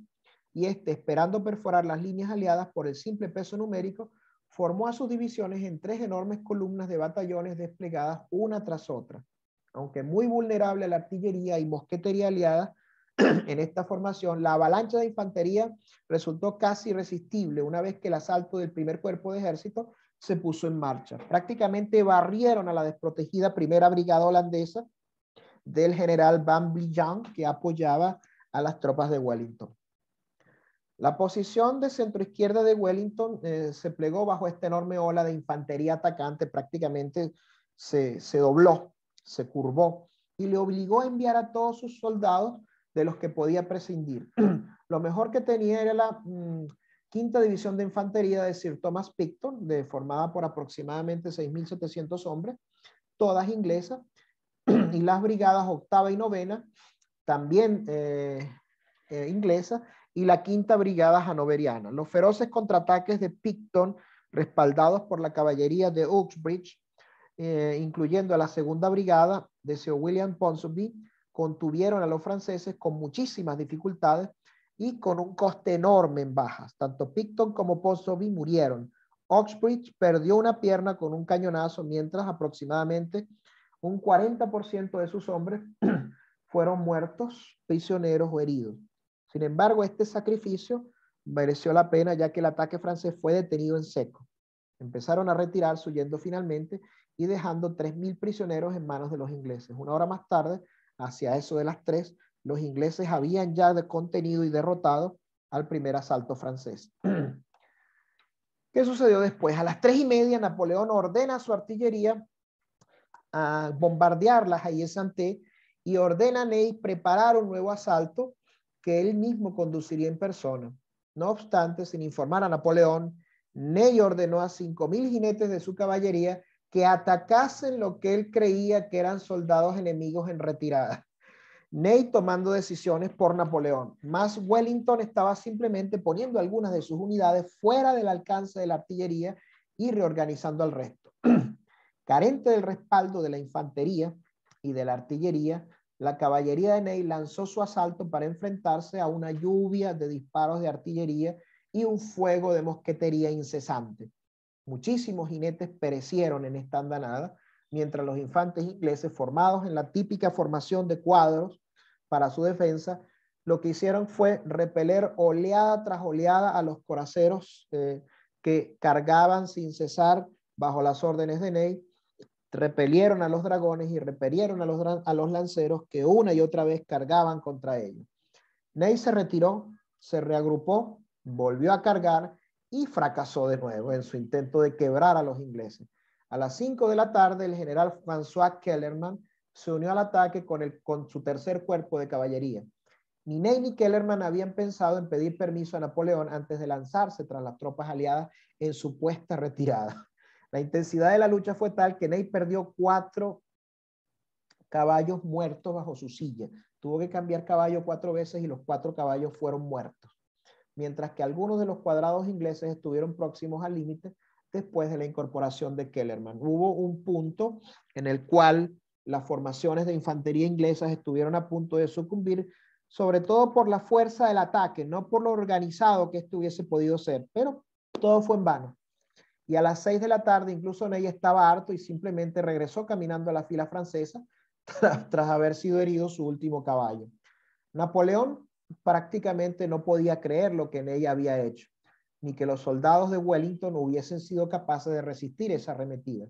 y este, esperando perforar las líneas aliadas por el simple peso numérico, formó a sus divisiones en tres enormes columnas de batallones desplegadas una tras otra. Aunque muy vulnerable a la artillería y mosquetería aliada en esta formación, la avalancha de infantería resultó casi irresistible una vez que el asalto del primer cuerpo de ejército se puso en marcha. Prácticamente barrieron a la desprotegida primera brigada holandesa del general Van Blijan, que apoyaba a las tropas de Wellington. La posición de centro izquierda de Wellington eh, se plegó bajo esta enorme ola de infantería atacante, prácticamente se, dobló, se curvó y le obligó a enviar a todos sus soldados de los que podía prescindir. Lo mejor que tenía era la mm, quinta división de infantería de Sir Thomas Picton, formada por aproximadamente 6.700 hombres, todas inglesas, y las brigadas octava y novena, también eh, eh, inglesas, y la Quinta Brigada Hanoveriana. Los feroces contraataques de Picton, respaldados por la caballería de Uxbridge, eh, incluyendo a la Segunda Brigada de Sir William Ponsonby, contuvieron a los franceses con muchísimas dificultades y con un coste enorme en bajas. Tanto Picton como Ponsonby murieron. Oxbridge perdió una pierna con un cañonazo, mientras aproximadamente un 40% de sus hombres fueron muertos, prisioneros o heridos. Sin embargo, este sacrificio mereció la pena ya que el ataque francés fue detenido en seco. Empezaron a retirarse huyendo finalmente y dejando 3.000 prisioneros en manos de los ingleses. Una hora más tarde, hacia eso de las 3, los ingleses habían ya contenido y derrotado al primer asalto francés. ¿Qué sucedió después? A las tres y media, Napoleón ordena a su artillería a bombardear la Haye Santé y ordena a Ney preparar un nuevo asalto que él mismo conduciría en persona. No obstante, sin informar a Napoleón, Ney ordenó a 5.000 jinetes de su caballería que atacasen lo que él creía que eran soldados enemigos en retirada. Ney tomando decisiones por Napoleón, más Wellington estaba simplemente poniendo algunas de sus unidades fuera del alcance de la artillería y reorganizando al resto. Carente del respaldo de la infantería y de la artillería, la caballería de Ney lanzó su asalto para enfrentarse a una lluvia de disparos de artillería y un fuego de mosquetería incesante. Muchísimos jinetes perecieron en esta andanada, mientras los infantes ingleses, formados en la típica formación de cuadros para su defensa, lo que hicieron fue repeler oleada tras oleada a los coraceros eh, que cargaban sin cesar bajo las órdenes de Ney repelieron a los dragones y repelieron a los, lanceros que una y otra vez cargaban contra ellos. Ney se retiró, se reagrupó, volvió a cargar y fracasó de nuevo en su intento de quebrar a los ingleses. A las 5 de la tarde, el general François Kellerman se unió al ataque con, su tercer cuerpo de caballería. Ni Ney ni Kellerman habían pensado en pedir permiso a Napoleón antes de lanzarse tras las tropas aliadas en supuesta retirada. La intensidad de la lucha fue tal que Ney perdió cuatro caballos muertos bajo su silla. Tuvo que cambiar caballo cuatro veces y los cuatro caballos fueron muertos. Mientras que algunos de los cuadrados ingleses estuvieron próximos al límite después de la incorporación de Kellerman. Hubo un punto en el cual las formaciones de infantería inglesas estuvieron a punto de sucumbir, sobre todo por la fuerza del ataque, no por lo organizado que esto hubiese podido ser, pero todo fue en vano y a las 6 de la tarde incluso Ney estaba harto y simplemente regresó caminando a la fila francesa tras, haber sido herido su último caballo. Napoleón prácticamente no podía creer lo que Ney había hecho, ni que los soldados de Wellington hubiesen sido capaces de resistir esa arremetida.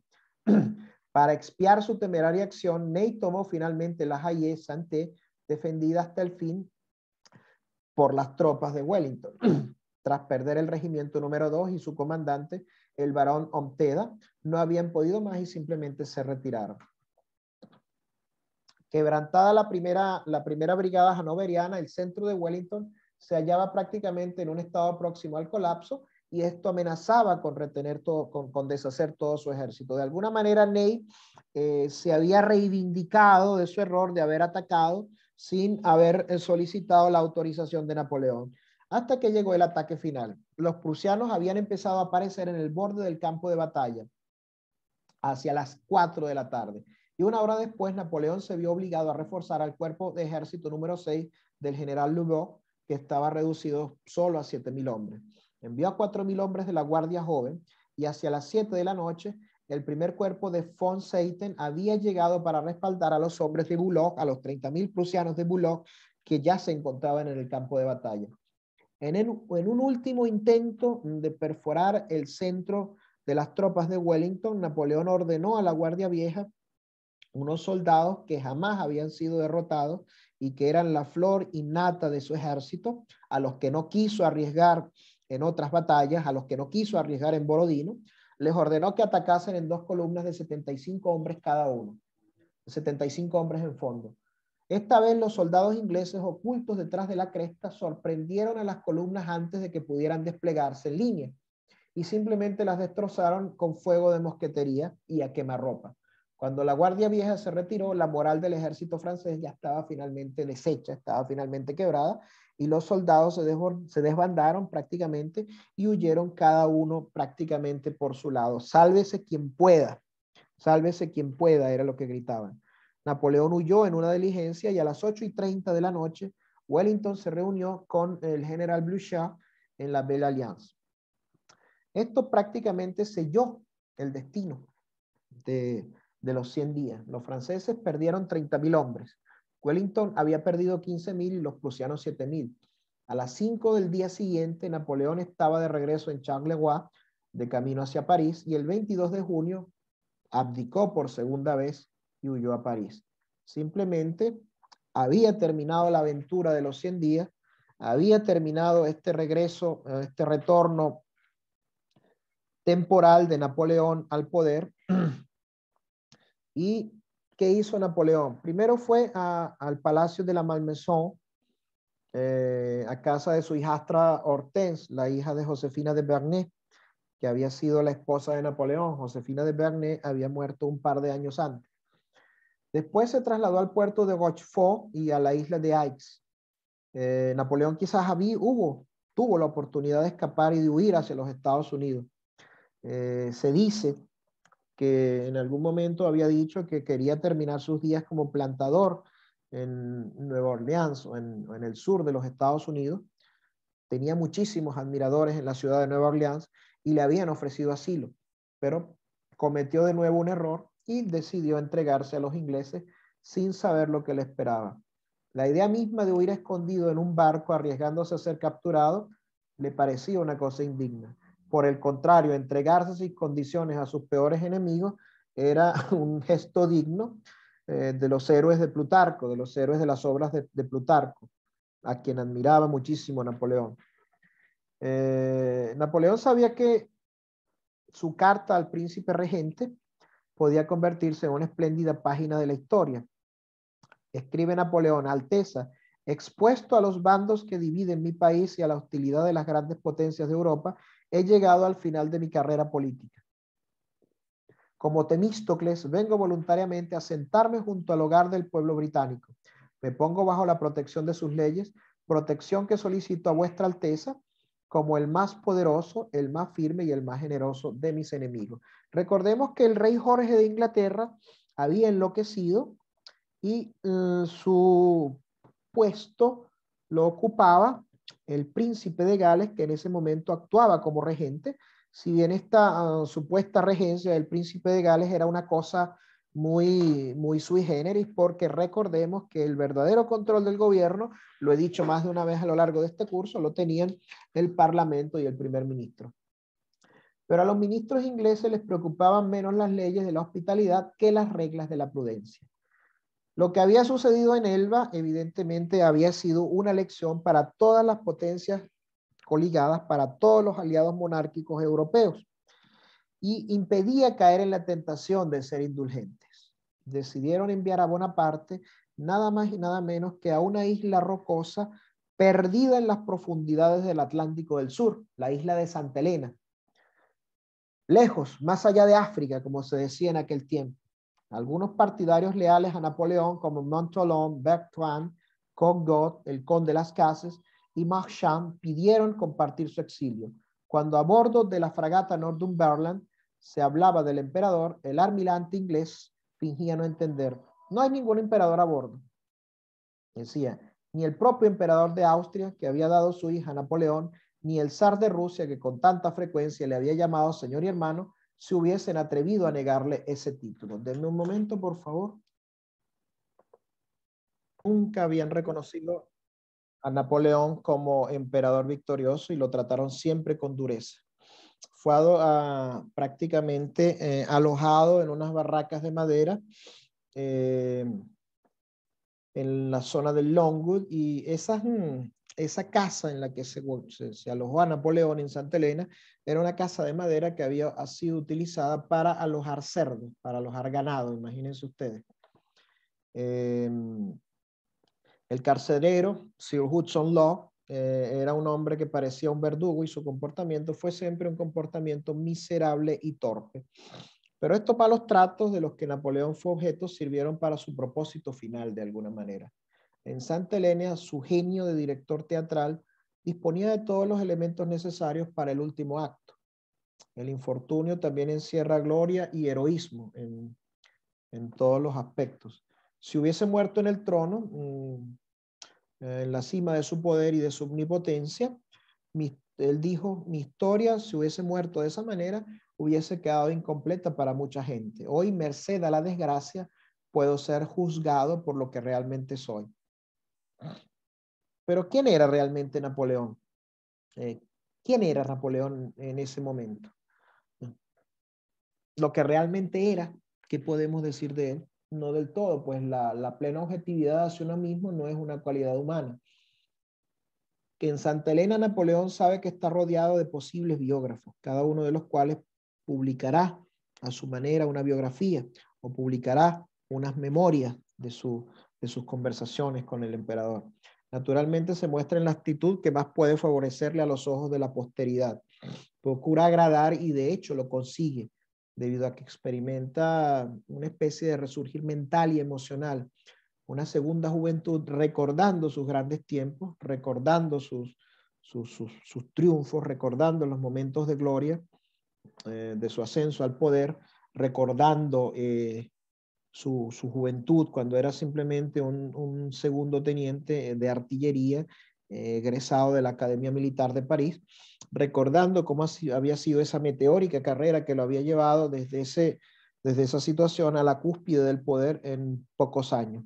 Para expiar su temeraria acción, Ney tomó finalmente la Haye Santé, defendida hasta el fin por las tropas de Wellington. Tras perder el regimiento número 2 y su comandante, el barón Omteda, no habían podido más y simplemente se retiraron. Quebrantada la primera, la primera brigada hanoveriana, el centro de Wellington se hallaba prácticamente en un estado próximo al colapso y esto amenazaba con retener todo, con, deshacer todo su ejército. De alguna manera, Ney eh, se había reivindicado de su error de haber atacado sin haber solicitado la autorización de Napoleón, hasta que llegó el ataque final los prusianos habían empezado a aparecer en el borde del campo de batalla hacia las 4 de la tarde. Y una hora después, Napoleón se vio obligado a reforzar al cuerpo de ejército número 6 del general Lubot, que estaba reducido solo a 7.000 hombres. Envió a 4.000 hombres de la Guardia Joven y hacia las 7 de la noche, el primer cuerpo de von Seiten había llegado para respaldar a los hombres de Bulog, a los 30.000 prusianos de Bulog, que ya se encontraban en el campo de batalla en, un último intento de perforar el centro de las tropas de Wellington, Napoleón ordenó a la Guardia Vieja unos soldados que jamás habían sido derrotados y que eran la flor innata de su ejército, a los que no quiso arriesgar en otras batallas, a los que no quiso arriesgar en Borodino, les ordenó que atacasen en dos columnas de 75 hombres cada uno, 75 hombres en fondo. Esta vez los soldados ingleses ocultos detrás de la cresta sorprendieron a las columnas antes de que pudieran desplegarse en línea y simplemente las destrozaron con fuego de mosquetería y a quemarropa. Cuando la Guardia Vieja se retiró, la moral del ejército francés ya estaba finalmente deshecha, estaba finalmente quebrada y los soldados se, desbandaron prácticamente y huyeron cada uno prácticamente por su lado. Sálvese quien pueda, sálvese quien pueda, era lo que gritaban. Napoleón huyó en una diligencia y a las 8 y 30 de la noche, Wellington se reunió con el general Blucher en la Belle Alliance. Esto prácticamente selló el destino de, de los 100 días. Los franceses perdieron 30.000 hombres. Wellington había perdido 15.000 y los prusianos 7.000. A las 5 del día siguiente, Napoleón estaba de regreso en Charleroi, de camino hacia París, y el 22 de junio abdicó por segunda vez y huyó a París. Simplemente había terminado la aventura de los 100 días, había terminado este regreso, este retorno temporal de Napoleón al poder. ¿Y qué hizo Napoleón? Primero fue al Palacio de la Malmaison, eh, a casa de su hijastra Hortense, la hija de Josefina de Bernet, que había sido la esposa de Napoleón. Josefina de Bernet había muerto un par de años antes. Después se trasladó al puerto de Rochefort y a la isla de Aix. Eh, Napoleón quizás había, hubo, tuvo la oportunidad de escapar y de huir hacia los Estados Unidos. Eh, se dice que en algún momento había dicho que quería terminar sus días como plantador en Nueva Orleans o en el sur de los Estados Unidos. Tenía muchísimos admiradores en la ciudad de Nueva Orleans y le habían ofrecido asilo, pero cometió de nuevo un error y decidió entregarse a los ingleses sin saber lo que le esperaba. La idea misma de huir escondido en un barco arriesgándose a ser capturado le parecía una cosa indigna. Por el contrario, entregarse sin condiciones a sus peores enemigos era un gesto digno eh, de los héroes de Plutarco, de los héroes de las obras de, Plutarco, a quien admiraba muchísimo Napoleón. Eh, Napoleón sabía que su carta al príncipe regente podía convertirse en una espléndida página de la historia. Escribe Napoleón, Alteza, expuesto a los bandos que dividen mi país y a la hostilidad de las grandes potencias de Europa, he llegado al final de mi carrera política. Como Temístocles, vengo voluntariamente a sentarme junto al hogar del pueblo británico. Me pongo bajo la protección de sus leyes, protección que solicito a vuestra Alteza como el más poderoso, el más firme y el más generoso de mis enemigos. Recordemos que el rey Jorge de Inglaterra había enloquecido y eh, su puesto lo ocupaba el príncipe de Gales, que en ese momento actuaba como regente. Si bien esta ah, supuesta regencia del príncipe de Gales era una cosa muy, muy sui generis, porque recordemos que el verdadero control del gobierno, lo he dicho más de una vez a lo largo de este curso, lo tenían el Parlamento y el primer ministro pero a los ministros ingleses les preocupaban menos las leyes de la hospitalidad que las reglas de la prudencia. Lo que había sucedido en Elba, evidentemente, había sido una lección para todas las potencias coligadas, para todos los aliados monárquicos europeos, y impedía caer en la tentación de ser indulgentes. Decidieron enviar a Bonaparte nada más y nada menos que a una isla rocosa perdida en las profundidades del Atlántico del Sur, la isla de Santa Elena, lejos, más allá de África, como se decía en aquel tiempo. Algunos partidarios leales a Napoleón, como Montolón, Bertrand, Congot, el conde de las Cases y Marchand, pidieron compartir su exilio. Cuando a bordo de la fragata Northumberland se hablaba del emperador, el armilante inglés fingía no entender. No hay ningún emperador a bordo, decía, ni el propio emperador de Austria, que había dado su hija a Napoleón ni el zar de Rusia, que con tanta frecuencia le había llamado señor y hermano, se hubiesen atrevido a negarle ese título. Denme un momento, por favor. Nunca habían reconocido a Napoleón como emperador victorioso y lo trataron siempre con dureza. Fue prácticamente eh, alojado en unas barracas de madera eh, en la zona del Longwood y esas... Mm, esa casa en la que se, se, alojó a Napoleón en Santa Elena era una casa de madera que había sido utilizada para alojar cerdos, para alojar ganado, imagínense ustedes. Em, el carcelero, Sir Hudson Law, eh, era un hombre que parecía un verdugo y su comportamiento fue siempre un comportamiento miserable y torpe. Pero estos malos tratos de los que Napoleón fue objeto sirvieron para su propósito final de alguna manera. En Santa Elena, su genio de director teatral disponía de todos los elementos necesarios para el último acto. El infortunio también encierra gloria y heroísmo en, todos los aspectos. Si hubiese muerto en el trono, mm, eh, en la cima de su poder y de su omnipotencia, él dijo, mi historia, si hubiese muerto de esa manera, hubiese quedado incompleta para mucha gente. Hoy, merced a la desgracia, puedo ser juzgado por lo que realmente soy. Pero ¿quién era realmente Napoleón? Eh, ¿Quién era Napoleón en ese momento? Lo que realmente era, ¿qué podemos decir de él? No del todo, pues la, la plena objetividad hacia uno mismo no es una cualidad humana. Que en Santa Elena Napoleón sabe que está rodeado de posibles biógrafos, cada uno de los cuales publicará a su manera una biografía o publicará unas memorias de su, sus conversaciones con el emperador. Naturalmente se muestra en la actitud que más puede favorecerle a los ojos de la posteridad. Procura agradar y de hecho lo consigue, debido a que experimenta una especie de resurgir mental y emocional, una segunda juventud recordando sus grandes tiempos, recordando sus, sus, sus, triunfos, recordando los momentos de gloria eh, de su ascenso al poder, recordando eh, su, juventud, cuando era simplemente un, segundo teniente de artillería, eh, egresado de la Academia Militar de París, recordando cómo había sido esa meteórica carrera que lo había llevado desde, esa situación a la cúspide del poder en pocos años.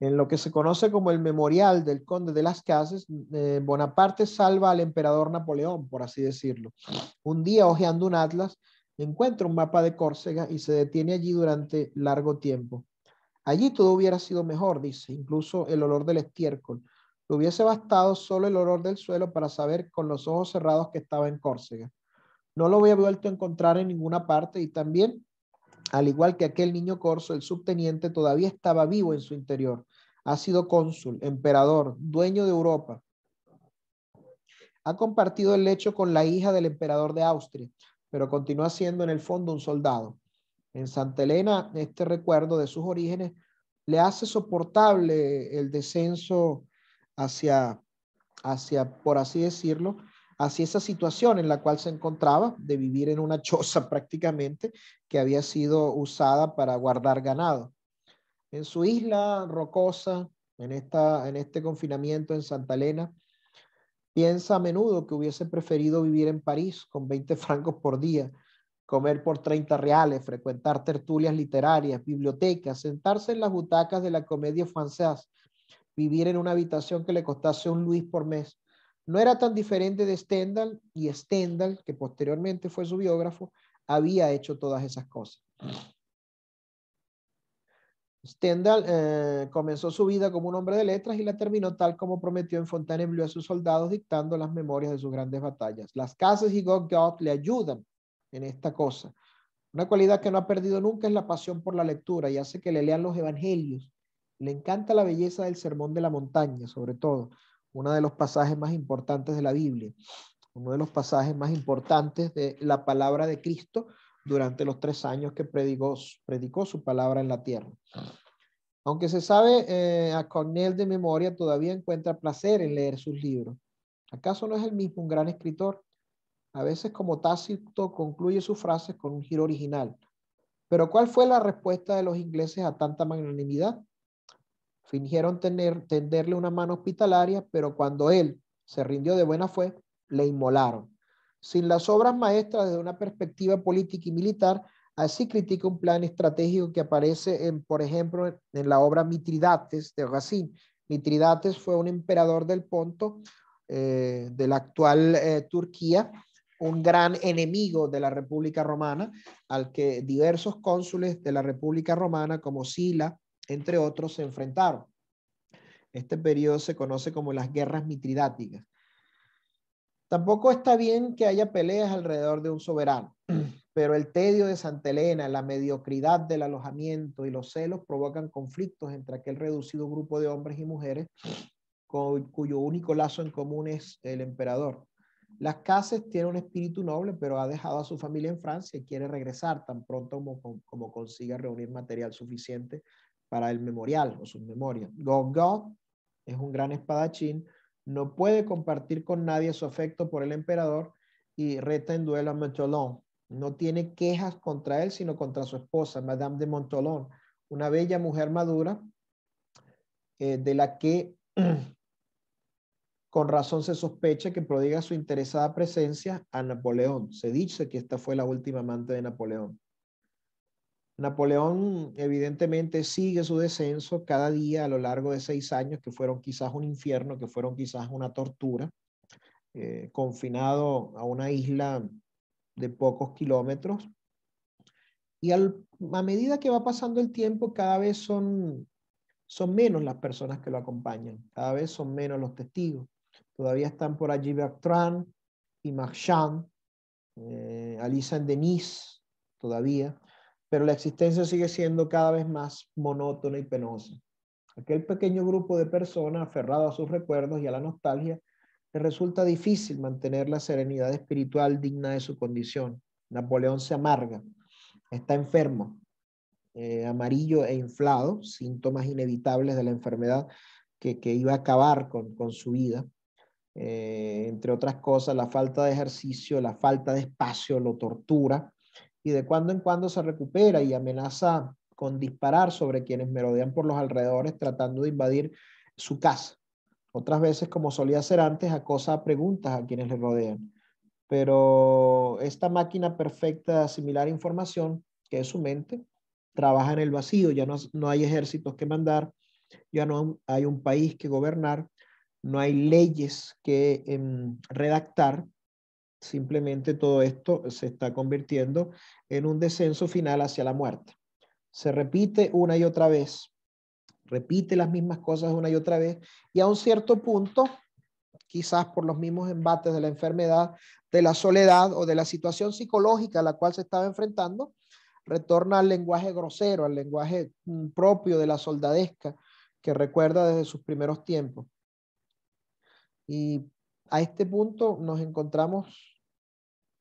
En lo que se conoce como el memorial del conde de las Casas, eh, Bonaparte salva al emperador Napoleón, por así decirlo. Un día, hojeando un atlas, encuentra un mapa de Córcega y se detiene allí durante largo tiempo. Allí todo hubiera sido mejor, dice, incluso el olor del estiércol. hubiese bastado solo el olor del suelo para saber con los ojos cerrados que estaba en Córcega. No lo había vuelto a encontrar en ninguna parte y también, al igual que aquel niño corso, el subteniente todavía estaba vivo en su interior. Ha sido cónsul, emperador, dueño de Europa. Ha compartido el lecho con la hija del emperador de Austria pero continúa siendo en el fondo un soldado. En Santa Elena, este recuerdo de sus orígenes le hace soportable el descenso hacia, hacia por así decirlo, hacia esa situación en la cual se encontraba, de vivir en una choza prácticamente, que había sido usada para guardar ganado. En su isla rocosa, en, esta, en este confinamiento en Santa Elena, Piensa a menudo que hubiese preferido vivir en París con 20 francos por día, comer por 30 reales, frecuentar tertulias literarias, bibliotecas, sentarse en las butacas de la comedia française, vivir en una habitación que le costase un luis por mes. No era tan diferente de Stendhal y Stendhal, que posteriormente fue su biógrafo, había hecho todas esas cosas. Stendhal eh, comenzó su vida como un hombre de letras y la terminó tal como prometió en Fontainebleau a sus soldados dictando las memorias de sus grandes batallas. Las casas y God le ayudan en esta cosa. Una cualidad que no ha perdido nunca es la pasión por la lectura y hace que le lean los evangelios. Le encanta la belleza del sermón de la montaña, sobre todo, uno de los pasajes más importantes de la Biblia, uno de los pasajes más importantes de la palabra de Cristo, durante los tres años que predicó, su palabra en la tierra. Aunque se sabe eh, a Cornell de memoria, todavía encuentra placer en leer sus libros. ¿Acaso no es el mismo un gran escritor? A veces como Tácito concluye sus frases con un giro original. Pero ¿cuál fue la respuesta de los ingleses a tanta magnanimidad? Fingieron tener, tenderle una mano hospitalaria, pero cuando él se rindió de buena fe, le inmolaron sin las obras maestras desde una perspectiva política y militar, así critica un plan estratégico que aparece, en, por ejemplo, en la obra Mitridates de Racine. Mitridates fue un emperador del Ponto, eh, de la actual eh, Turquía, un gran enemigo de la República Romana, al que diversos cónsules de la República Romana, como Sila, entre otros, se enfrentaron. Este periodo se conoce como las guerras mitridáticas. Tampoco está bien que haya peleas alrededor de un soberano, pero el tedio de Santa Elena, la mediocridad del alojamiento y los celos provocan conflictos entre aquel reducido grupo de hombres y mujeres cuyo único lazo en común es el emperador. Las Cases tiene un espíritu noble, pero ha dejado a su familia en Francia y quiere regresar tan pronto como, consiga reunir material suficiente para el memorial o sus memorias. God es un gran espadachín, no puede compartir con nadie su afecto por el emperador y reta en duelo a Montolón. No tiene quejas contra él, sino contra su esposa, Madame de Montolón, una bella mujer madura eh, de la que con razón se sospecha que prodiga su interesada presencia a Napoleón. Se dice que esta fue la última amante de Napoleón. Napoleón evidentemente sigue su descenso cada día a lo largo de seis años, que fueron quizás un infierno, que fueron quizás una tortura, eh, confinado a una isla de pocos kilómetros. Y a medida que va pasando el tiempo, cada vez son, son menos las personas que lo acompañan, cada vez son menos los testigos. Todavía están por allí Bertrand y Marchand, eh, Alisa en Denis todavía, pero la existencia sigue siendo cada vez más monótona y penosa. Aquel pequeño grupo de personas aferrado a sus recuerdos y a la nostalgia, le resulta difícil mantener la serenidad espiritual digna de su condición. Napoleón se amarga, está enfermo, eh, amarillo e inflado, síntomas inevitables de la enfermedad que, iba a acabar con, su vida. Eh, entre otras cosas, la falta de ejercicio, la falta de espacio lo tortura y de cuando en cuando se recupera y amenaza con disparar sobre quienes merodean por los alrededores tratando de invadir su casa. Otras veces, como solía ser antes, acosa preguntas a quienes le rodean. Pero esta máquina perfecta de asimilar información, que es su mente, trabaja en el vacío, ya no, hay ejércitos que mandar, ya no hay un país que gobernar, no hay leyes que em, redactar, Simplemente todo esto se está convirtiendo en un descenso final hacia la muerte. Se repite una y otra vez, repite las mismas cosas una y otra vez y a un cierto punto, quizás por los mismos embates de la enfermedad, de la soledad o de la situación psicológica a la cual se estaba enfrentando, retorna al lenguaje grosero, al lenguaje mm, propio de la soldadesca que recuerda desde sus primeros tiempos. Y a este punto nos encontramos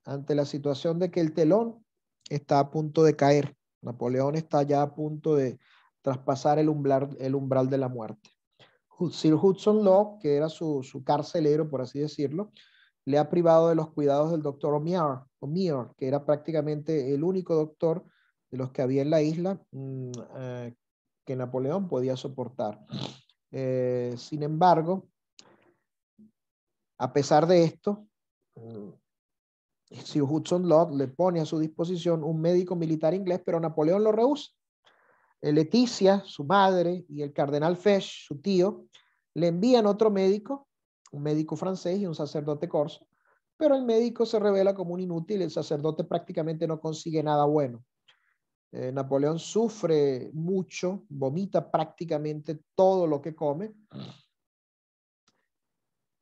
ante la situación de que el telón está a punto de caer. Napoleón está ya a punto de traspasar el umbral, el umbral de la muerte. Sir Hudson Lowe, que era su, carcelero, por así decirlo, le ha privado de los cuidados del doctor O'Meara, que era prácticamente el único doctor de los que había en la isla mm, eh, que Napoleón podía soportar. Eh, sin embargo, a pesar de esto, mm. si Hudson Lott le pone a su disposición un médico militar inglés, pero Napoleón lo rehúsa. Eh, Leticia, su madre, y el cardenal Fesch, su tío, le envían otro médico, un médico francés y un sacerdote corso, pero el médico se revela como un inútil, el sacerdote prácticamente no consigue nada bueno. Eh, Napoleón sufre mucho, vomita prácticamente todo lo que come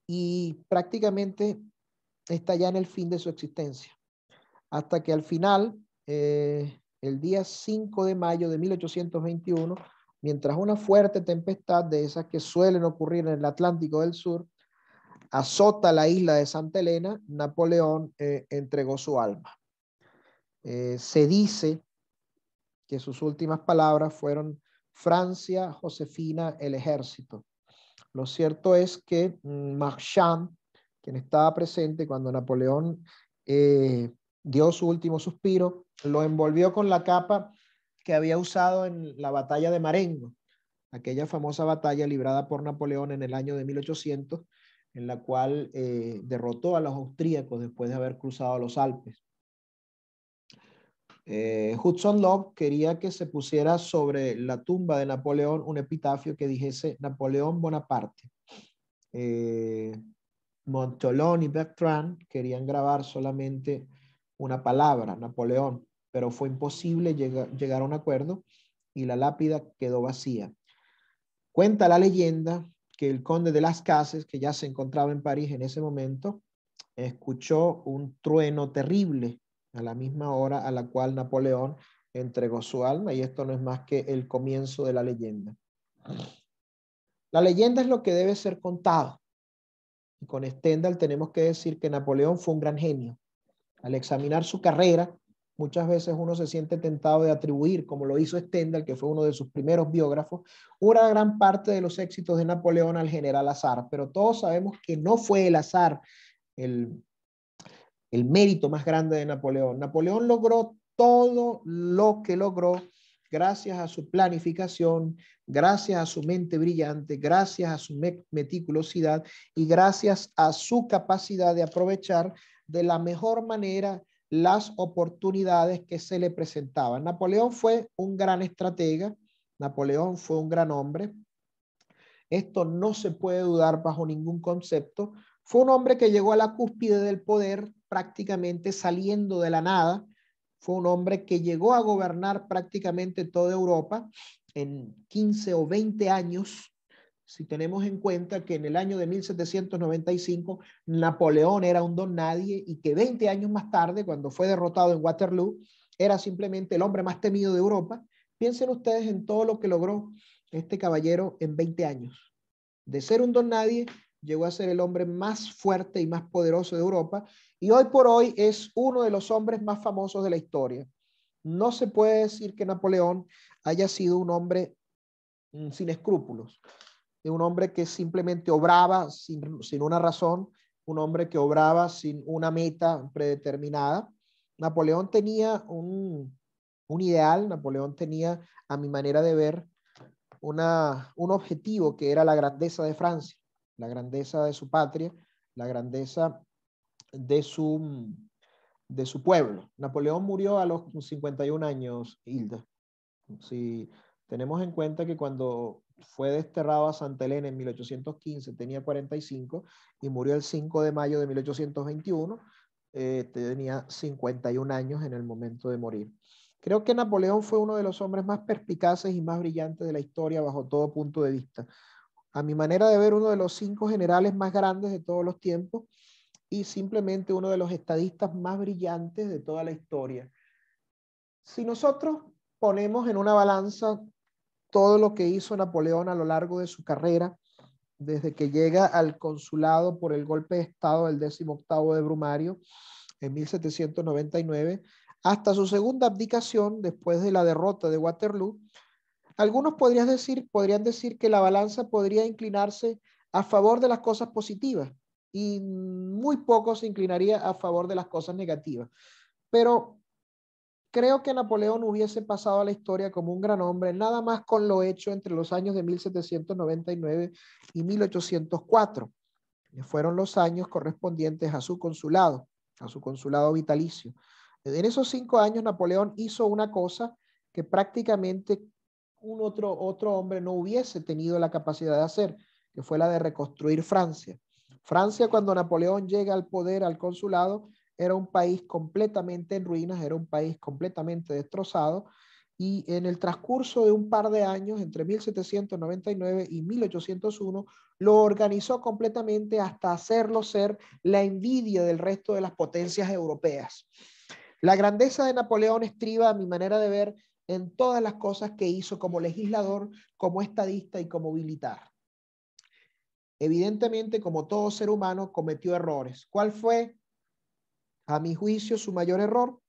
y prácticamente está ya en el fin de su existencia. Hasta que al final, eh, el día 5 de mayo de 1821, mientras una fuerte tempestad de esas que suelen ocurrir en el Atlántico del Sur azota la isla de Santa Elena, Napoleón eh, entregó su alma. Eh, se dice que sus últimas palabras fueron Francia, Josefina, el ejército. Lo cierto es que mm, Marchand, quien estaba presente cuando Napoleón eh, dio su último suspiro, lo envolvió con la capa que había usado en la batalla de Marengo, aquella famosa batalla librada por Napoleón en el año de 1800, en la cual eh, derrotó a los austríacos después de haber cruzado los Alpes. Eh, Hudson Love quería que se pusiera sobre la tumba de Napoleón un epitafio que dijese Napoleón Bonaparte. Eh, Montolón y Bertrand querían grabar solamente una palabra, Napoleón, pero fue imposible llegar, a un acuerdo y la lápida quedó vacía. Cuenta la leyenda que el conde de las Casas, que ya se encontraba en París en ese momento, escuchó un trueno terrible a la misma hora a la cual Napoleón entregó su alma, y esto no es más que el comienzo de la leyenda. La leyenda es lo que debe ser contado. Y con Stendhal tenemos que decir que Napoleón fue un gran genio. Al examinar su carrera, muchas veces uno se siente tentado de atribuir, como lo hizo Stendhal, que fue uno de sus primeros biógrafos, una gran parte de los éxitos de Napoleón al general azar, pero todos sabemos que no fue el azar el el mérito más grande de Napoleón. Napoleón logró todo lo que logró gracias a su planificación, gracias a su mente brillante, gracias a su meticulosidad y gracias a su capacidad de aprovechar de la mejor manera las oportunidades que se le presentaban. Napoleón fue un gran estratega, Napoleón fue un gran hombre. Esto no se puede dudar bajo ningún concepto. Fue un hombre que llegó a la cúspide del poder prácticamente saliendo de la nada. Fue un hombre que llegó a gobernar prácticamente toda Europa en 15 o 20 años, si tenemos en cuenta que en el año de 1795 Napoleón era un don nadie y que 20 años más tarde, cuando fue derrotado en Waterloo, era simplemente el hombre más temido de Europa. Piensen ustedes en todo lo que logró este caballero en 20 años. De ser un don nadie llegó a ser el hombre más fuerte y más poderoso de Europa y hoy por hoy es uno de los hombres más famosos de la historia. No se puede decir que Napoleón haya sido un hombre mm, sin escrúpulos, un hombre que simplemente obraba sin, una razón, un hombre que obraba sin una meta predeterminada. Napoleón tenía un, un ideal, Napoleón tenía, a mi manera de ver, una, un objetivo que era la grandeza de Francia la grandeza de su patria, la grandeza de su, de su pueblo. Napoleón murió a los 51 años, Hilda. Si tenemos en cuenta que cuando fue desterrado a Santa Elena en 1815 tenía 45 y murió el 5 de mayo de 1821, eh, tenía 51 años en el momento de morir. Creo que Napoleón fue uno de los hombres más perspicaces y más brillantes de la historia bajo todo punto de vista a mi manera de ver, uno de los cinco generales más grandes de todos los tiempos y simplemente uno de los estadistas más brillantes de toda la historia. Si nosotros ponemos en una balanza todo lo que hizo Napoleón a lo largo de su carrera, desde que llega al consulado por el golpe de Estado del 18 de Brumario en 1799, hasta su segunda abdicación después de la derrota de Waterloo algunos podrías decir, podrían decir que la balanza podría inclinarse a favor de las cosas positivas y muy poco se inclinaría a favor de las cosas negativas. Pero creo que Napoleón hubiese pasado a la historia como un gran hombre, nada más con lo hecho entre los años de 1799 y 1804. Fueron los años correspondientes a su consulado, a su consulado vitalicio. En esos cinco años, Napoleón hizo una cosa que prácticamente un otro, otro hombre no hubiese tenido la capacidad de hacer, que fue la de reconstruir Francia. Francia, cuando Napoleón llega al poder, al consulado, era un país completamente en ruinas, era un país completamente destrozado. Y en el transcurso de un par de años, entre 1799 y 1801, lo organizó completamente hasta hacerlo ser la envidia del resto de las potencias europeas. La grandeza de Napoleón estriba, a mi manera de ver, en todas las cosas que hizo como legislador, como estadista y como militar. Evidentemente, como todo ser humano, cometió errores. ¿Cuál fue, a mi juicio, su mayor error?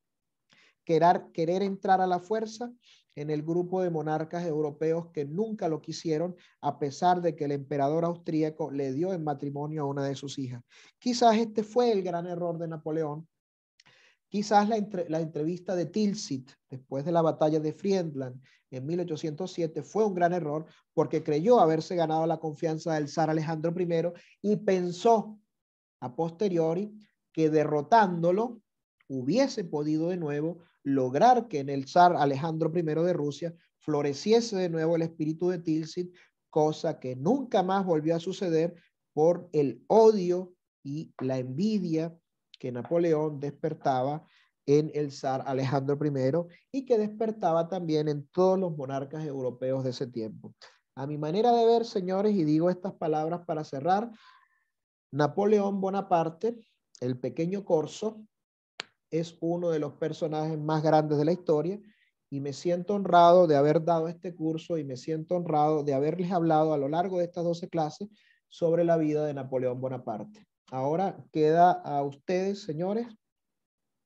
Querer, entrar a la fuerza en el grupo de monarcas europeos que nunca lo quisieron, a pesar de que el emperador austríaco le dio en matrimonio a una de sus hijas. Quizás este fue el gran error de Napoleón, Quizás la, entrevista de Tilsit después de la batalla de Friedland en 1807 fue un gran error porque creyó haberse ganado la confianza del zar Alejandro I y pensó a posteriori que derrotándolo hubiese podido de nuevo lograr que en el zar Alejandro I de Rusia floreciese de nuevo el espíritu de Tilsit, cosa que nunca más volvió a suceder por el odio y la envidia que Napoleón despertaba en el zar Alejandro I y que despertaba también en todos los monarcas europeos de ese tiempo. A mi manera de ver, señores, y digo estas palabras para cerrar, Napoleón Bonaparte, el pequeño corso, es uno de los personajes más grandes de la historia y me siento honrado de haber dado este curso y me siento honrado de haberles hablado a lo largo de estas 12 clases sobre la vida de Napoleón Bonaparte. Ahora queda a ustedes, señores,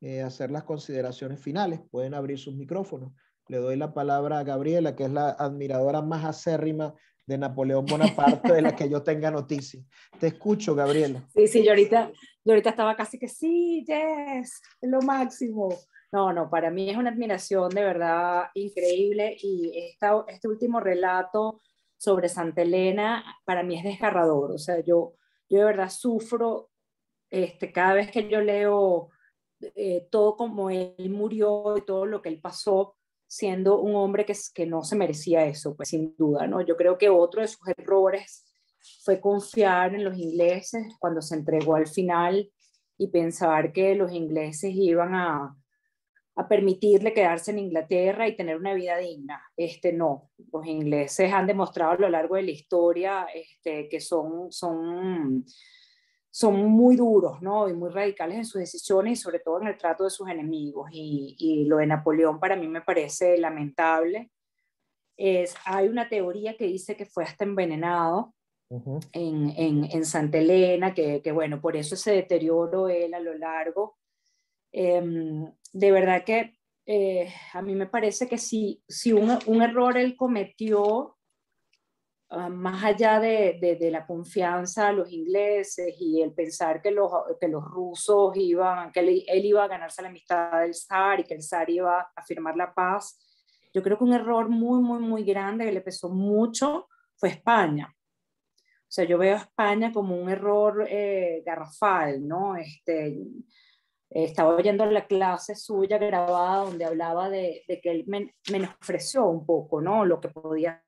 eh, hacer las consideraciones finales. Pueden abrir sus micrófonos. Le doy la palabra a Gabriela, que es la admiradora más acérrima de Napoleón Bonaparte, de la que yo tenga noticia. Te escucho, Gabriela. Sí, sí, yo ahorita, estaba casi que sí, yes, lo máximo. No, no, para mí es una admiración de verdad increíble y este último relato sobre Santa Elena para mí es desgarrador. O sea, yo yo de verdad sufro este, cada vez que yo leo eh, todo como él murió y todo lo que él pasó siendo un hombre que, que no se merecía eso, pues sin duda, ¿no? Yo creo que otro de sus errores fue confiar en los ingleses cuando se entregó al final y pensar que los ingleses iban a, a permitirle quedarse en Inglaterra y tener una vida digna. Este, no, los ingleses han demostrado a lo largo de la historia este, que son, son, son muy duros ¿no? y muy radicales en sus decisiones y sobre todo en el trato de sus enemigos. Y, y lo de Napoleón para mí me parece lamentable. Es, hay una teoría que dice que fue hasta envenenado en, en, en, Santa Elena, que, que bueno, por eso se deterioró él a lo largo Em, de verdad que eh, a mí me parece que si, si un, error él cometió, ah, más allá de, la confianza a los ingleses y el pensar que los, rusos iban, que él, iba a ganarse la amistad del zar y que el zar iba a firmar la paz, yo creo que un error muy, muy, muy grande que le pesó mucho fue España. O sea, yo veo a España como un error eh, garrafal, ¿no? Este, eh, estaba oyendo la clase suya grabada donde hablaba de, que él menospreció un poco, ¿no? Lo que podía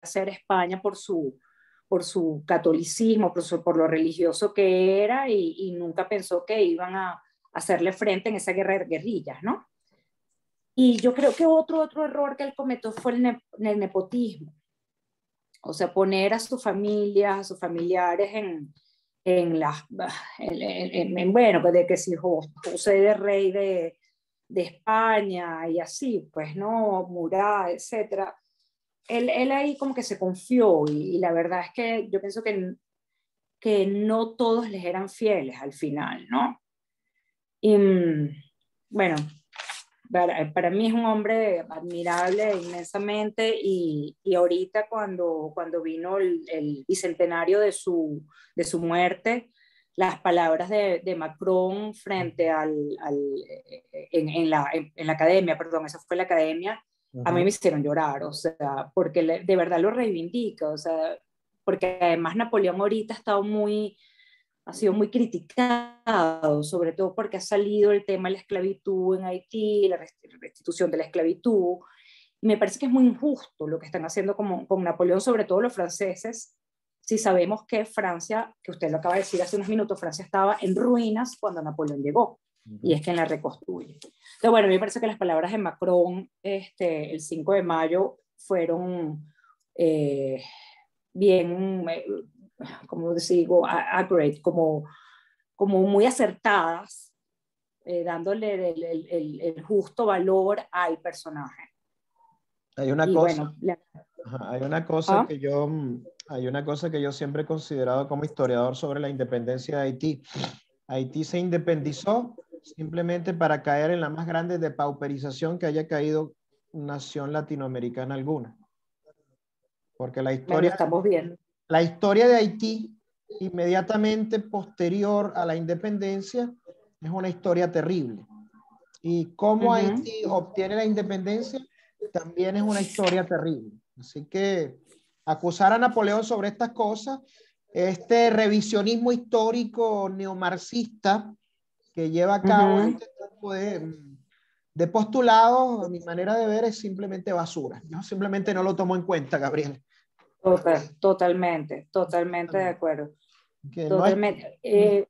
hacer España por su, por su catolicismo, por, por lo religioso que era y, nunca pensó que iban a, hacerle frente en esa guerra de guerrillas, ¿no? Y yo creo que otro, otro error que él cometió fue el, el nepotismo. O sea, poner a sus familias, a sus familiares en, en las, en, bueno, pues, de que si José de Rey de, de España y así, pues, ¿no? Murá, etcétera. Él, él, ahí como que se confió y, la verdad es que yo pienso que, que no todos les eran fieles al final, ¿no? Y mm, bueno, para, eh, para, mí es un hombre admirable inmensamente y, y ahorita cuando, cuando vino el, el, bicentenario de su, de su muerte, las palabras de, de Macron frente al, al eh, en, la, en, la, academia, perdón, esa fue la academia, a mí me hicieron llorar, o sea, porque de verdad lo reivindica, o sea, porque además Napoleón ahorita ha estado muy ha sido muy criticado, sobre todo porque ha salido el tema de la esclavitud en Haití, la restitución de la esclavitud, y me parece que es muy injusto lo que están haciendo con, Napoleón, sobre todo los franceses, si sabemos que Francia, que usted lo acaba de decir hace unos minutos, Francia estaba en ruinas cuando Napoleón llegó, y es quien la reconstruye. Entonces, bueno, me parece que las palabras de Macron este, el 5 de mayo fueron... Eh, bien, eh, como digo, accurate, como, como muy acertadas, eh, dándole el, el, justo valor al personaje. Hay una cosa, hay una cosa ¿Ah? que yo, hay una cosa que yo siempre he considerado como historiador sobre la independencia de Haití. Haití se independizó simplemente para caer en la más grande depauperización que haya caído nación latinoamericana alguna. Porque la historia, estamos viendo. La historia de Haití, inmediatamente posterior a la independencia, es una historia terrible. Y cómo Haití obtiene la independencia también es una historia terrible. Así que acusar a Napoleón sobre estas cosas, este revisionismo histórico neomarxista que lleva a cabo este tipo de, postulados, postulados, mi manera de ver es simplemente basura. Yo simplemente no lo tomo en cuenta, Gabriel. Total, totalmente, totalmente de acuerdo. Eh,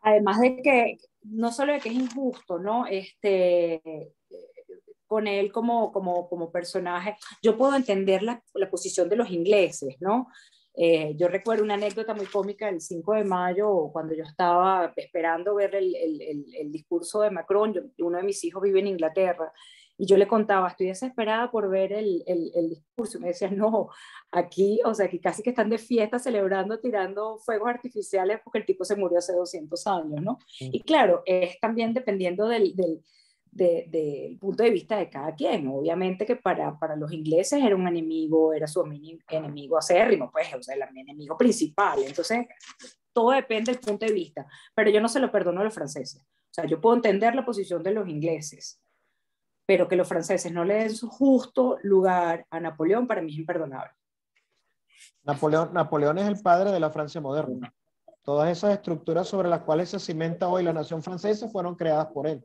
además de que, no solo que es injusto, ¿no? Este, con él como, como, como personaje, yo puedo entender la, la posición de los ingleses, ¿no? Eh, yo recuerdo una anécdota muy cómica el 5 de mayo, cuando yo estaba esperando ver el, el, el, discurso de Macron, uno de mis hijos vive en Inglaterra, y yo le contaba, estoy desesperada por ver el, el, discurso. Y me decía, no, aquí, o sea, aquí casi que están de fiesta celebrando, tirando fuegos artificiales porque el tipo se murió hace 200 años, ¿no? Y claro, es también dependiendo del, del punto de vista de cada quien. Obviamente que para, para, los ingleses era un enemigo, era su enemigo acérrimo, pues, o sea, el enemigo principal. Entonces, todo depende del punto de vista. Pero yo no se lo perdono a los franceses. O sea, yo puedo entender la posición de los ingleses, pero que los franceses no le den su justo lugar a Napoleón para mí es imperdonable. Napoleón, Napoleón es el padre de la Francia moderna. Todas esas estructuras sobre las cuales se cimenta hoy la nación francesa fueron creadas por él.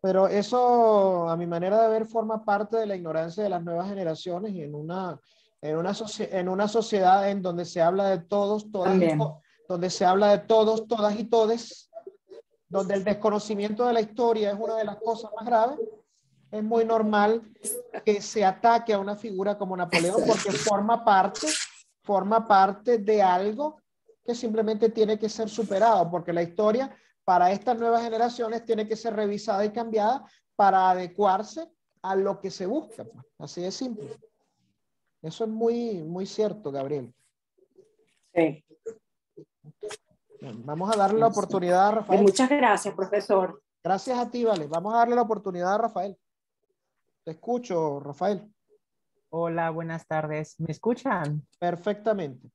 Pero eso, a mi manera de ver, forma parte de la ignorancia de las nuevas generaciones y en una, en una, en una sociedad en donde se habla de todos, todas donde se habla de todos, todas y todes, donde el desconocimiento de la historia es una de las cosas más graves, es muy normal que se ataque a una figura como Napoleón porque forma parte, forma parte de algo que simplemente tiene que ser superado, porque la historia para estas nuevas generaciones tiene que ser revisada y cambiada para adecuarse a lo que se busca. Pues. Así de simple. Eso es muy, muy cierto, Gabriel. Sí. Vamos a darle la oportunidad a pues Rafael. Muchas gracias, profesor. Gracias a ti, vale. Vamos a darle la oportunidad a Rafael. Te escucho, Rafael. Hola, buenas tardes. ¿Me escuchan? Perfectamente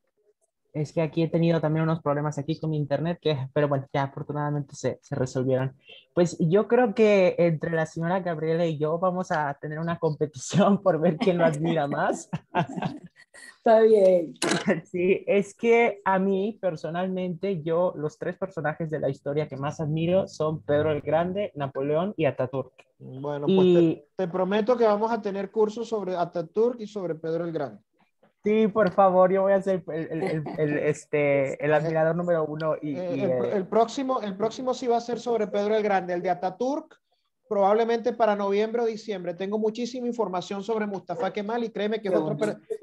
es que aquí he tenido también unos problemas aquí con mi internet, que, pero bueno, ya afortunadamente se, se resolvieron. Pues yo creo que entre la señora Gabriela y yo vamos a tener una competición por ver quién lo admira más. Está bien. Sí, es que a mí personalmente, yo los tres personajes de la historia que más admiro son Pedro el Grande, Napoleón y Ataturk. Bueno, pues te, te prometo que vamos a tener cursos sobre Ataturk y sobre Pedro el Grande. Sí, por favor, yo voy a ser el, el, este, el admirador número uno. Y, eh, el, próximo, el próximo sí va a ser sobre Pedro el Grande, el de Ataturk, probablemente para noviembre o diciembre. Tengo muchísima información sobre Mustafa Kemal y créeme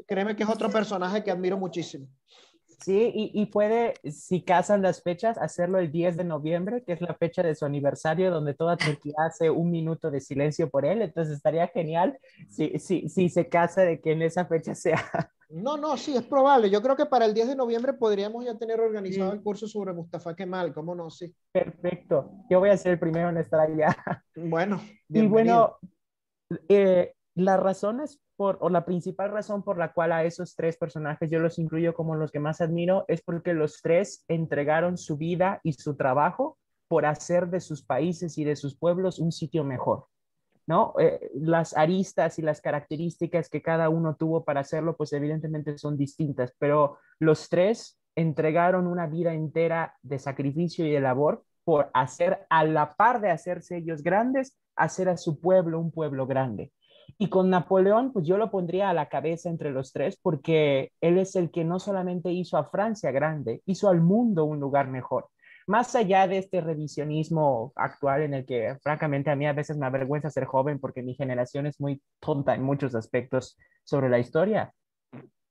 créeme que es otro personaje que admiro muchísimo. Sí, y, y, puede, si casan las fechas, hacerlo el 10 de noviembre, que es la fecha de su aniversario, donde toda Turquía hace un minuto de silencio por él. Entonces estaría genial si, si, si se casa de que en esa fecha sea. No, no, sí, es probable. Yo creo que para el 10 de noviembre podríamos ya tener organizado el curso sobre Mustafa Kemal, ¿cómo no? Sí. Perfecto. Yo voy a ser el primero en estar allá. Bueno, Y bueno, eh, las razones o la principal razón por la cual a esos tres personajes yo los incluyo como los que más admiro es porque los tres entregaron su vida y su trabajo por hacer de sus países y de sus pueblos un sitio mejor. ¿no? Eh, las aristas y las características que cada uno tuvo para hacerlo, pues evidentemente son distintas, pero los tres entregaron una vida entera de sacrificio y de labor por hacer, a la par de hacerse ellos grandes, hacer a su pueblo un pueblo grande. Y con Napoleón, pues yo lo pondría a la cabeza entre los tres porque él es el que no solamente hizo a Francia grande, hizo al mundo un lugar mejor. Más allá de este revisionismo actual en el que francamente a mí a veces me avergüenza ser joven porque mi generación es muy tonta en muchos aspectos sobre la historia,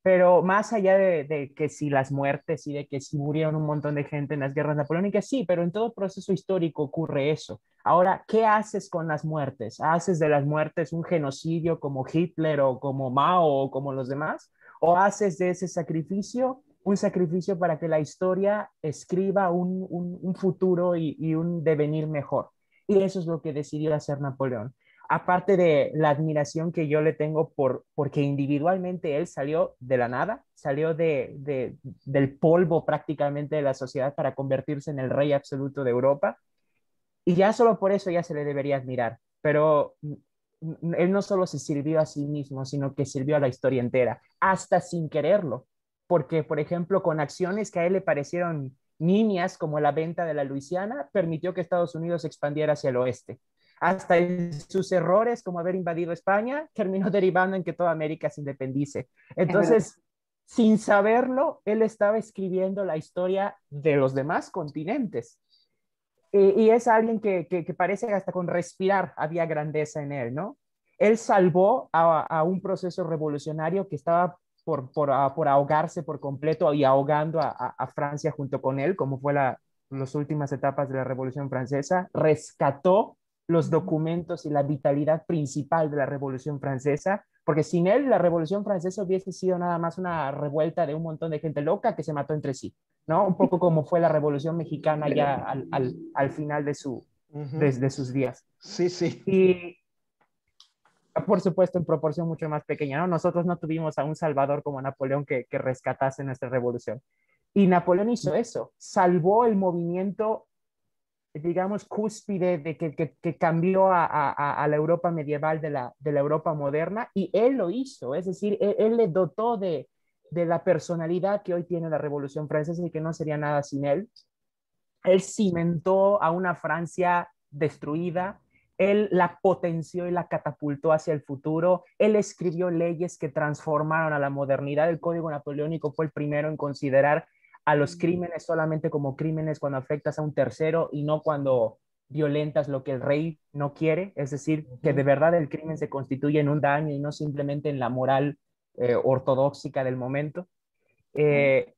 pero más allá de, que si las muertes y de que si murieron un montón de gente en las guerras napoleónicas, sí, pero en todo proceso histórico ocurre eso. Ahora, ¿qué haces con las muertes? ¿Haces de las muertes un genocidio como Hitler o como Mao o como los demás? ¿O haces de ese sacrificio un sacrificio para que la historia escriba un, futuro y un devenir mejor? Y eso es lo que decidió hacer Napoleón aparte de la admiración que yo le tengo por, porque individualmente él salió de la nada, salió del polvo prácticamente de la sociedad para convertirse en el rey absoluto de Europa. Y ya solo por eso ya se le debería admirar. Pero él no solo se sirvió a sí mismo, sino que sirvió a la historia entera, hasta sin quererlo. Porque, por ejemplo, con acciones que a él le parecieron niñas, como la venta de la Luisiana, permitió que Estados Unidos expandiera hacia el oeste hasta sus errores, como haber invadido España, terminó derivando en que toda América se independice. Entonces, sin saberlo, él estaba escribiendo la historia de los demás continentes. Y, es alguien que, que, que, parece hasta con respirar había grandeza en él, ¿no? Él salvó a, un proceso revolucionario que estaba por, ahogarse por completo y ahogando a, Francia junto con él, como fue la, las últimas etapas de la Revolución Francesa, rescató los documentos y la vitalidad principal de la Revolución Francesa, porque sin él la Revolución Francesa hubiese sido nada más una revuelta de un montón de gente loca que se mató entre sí, ¿no? Un poco como fue la Revolución Mexicana ya al, final de, su, sus días. Sí, sí. Y, por supuesto, en proporción mucho más pequeña, ¿no? Nosotros no tuvimos a un Salvador como Napoleón que, que rescatase nuestra revolución. Y Napoleón hizo eso, salvó el movimiento digamos, cúspide de que, cambió a, la Europa medieval de la, de la Europa moderna y él lo hizo, es decir, él, le dotó de, de, la personalidad que hoy tiene la Revolución Francesa y que no sería nada sin él. Él cimentó a una Francia destruida, él la potenció y la catapultó hacia el futuro, él escribió leyes que transformaron a la modernidad, el Código Napoleónico fue el primero en considerar a los mm. crímenes solamente como crímenes cuando afectas a un tercero y no cuando violentas lo que el rey no quiere, es decir, que de verdad el crimen se constituye en un daño y no simplemente en la moral eh, ortodoxa ortodoxica del momento. Eh,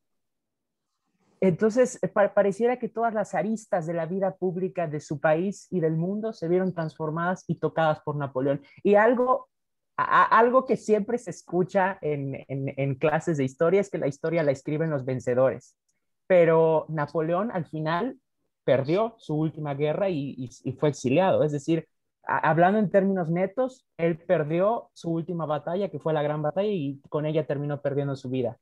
entonces, eh, pareciera que todas las aristas de la vida pública de su país y del mundo se vieron transformadas y tocadas por Napoleón. Y algo algo que siempre se escucha en, clases de historia es que la historia la escriben los vencedores, pero Napoleón al final perdió su última guerra y, fue exiliado, es decir, hablando en términos netos, él perdió su última batalla, que fue la gran batalla, y con ella terminó perdiendo su vida.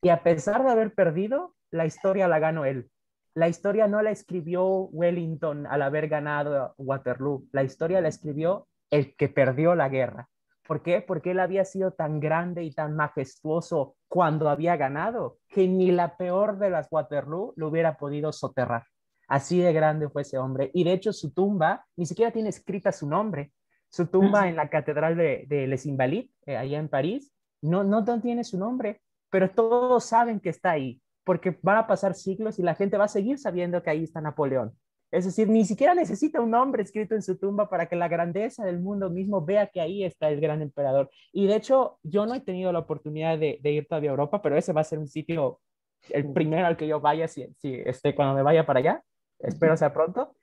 Y a pesar de haber perdido, la historia la ganó él. La historia no la escribió Wellington al haber ganado Waterloo, la historia la escribió el que perdió la guerra. ¿Por qué? Porque él había sido tan grande y tan majestuoso cuando había ganado que ni la peor de las Waterloo lo hubiera podido soterrar. Así de grande fue ese hombre. Y de hecho su tumba ni siquiera tiene escrita su nombre. Su tumba en la catedral de, Les Invalides, eh, allá en París, no, no tiene su nombre, pero todos saben que está ahí, porque van a pasar siglos y la gente va a seguir sabiendo que ahí está Napoleón. Es decir, ni siquiera necesita un nombre escrito en su tumba para que la grandeza del mundo mismo vea que ahí está el gran emperador. Y de hecho, yo no he tenido la oportunidad de, ir todavía a Europa, pero ese va a ser un sitio, el primero al que yo vaya, si, si este, cuando me vaya para allá. Espero sea pronto.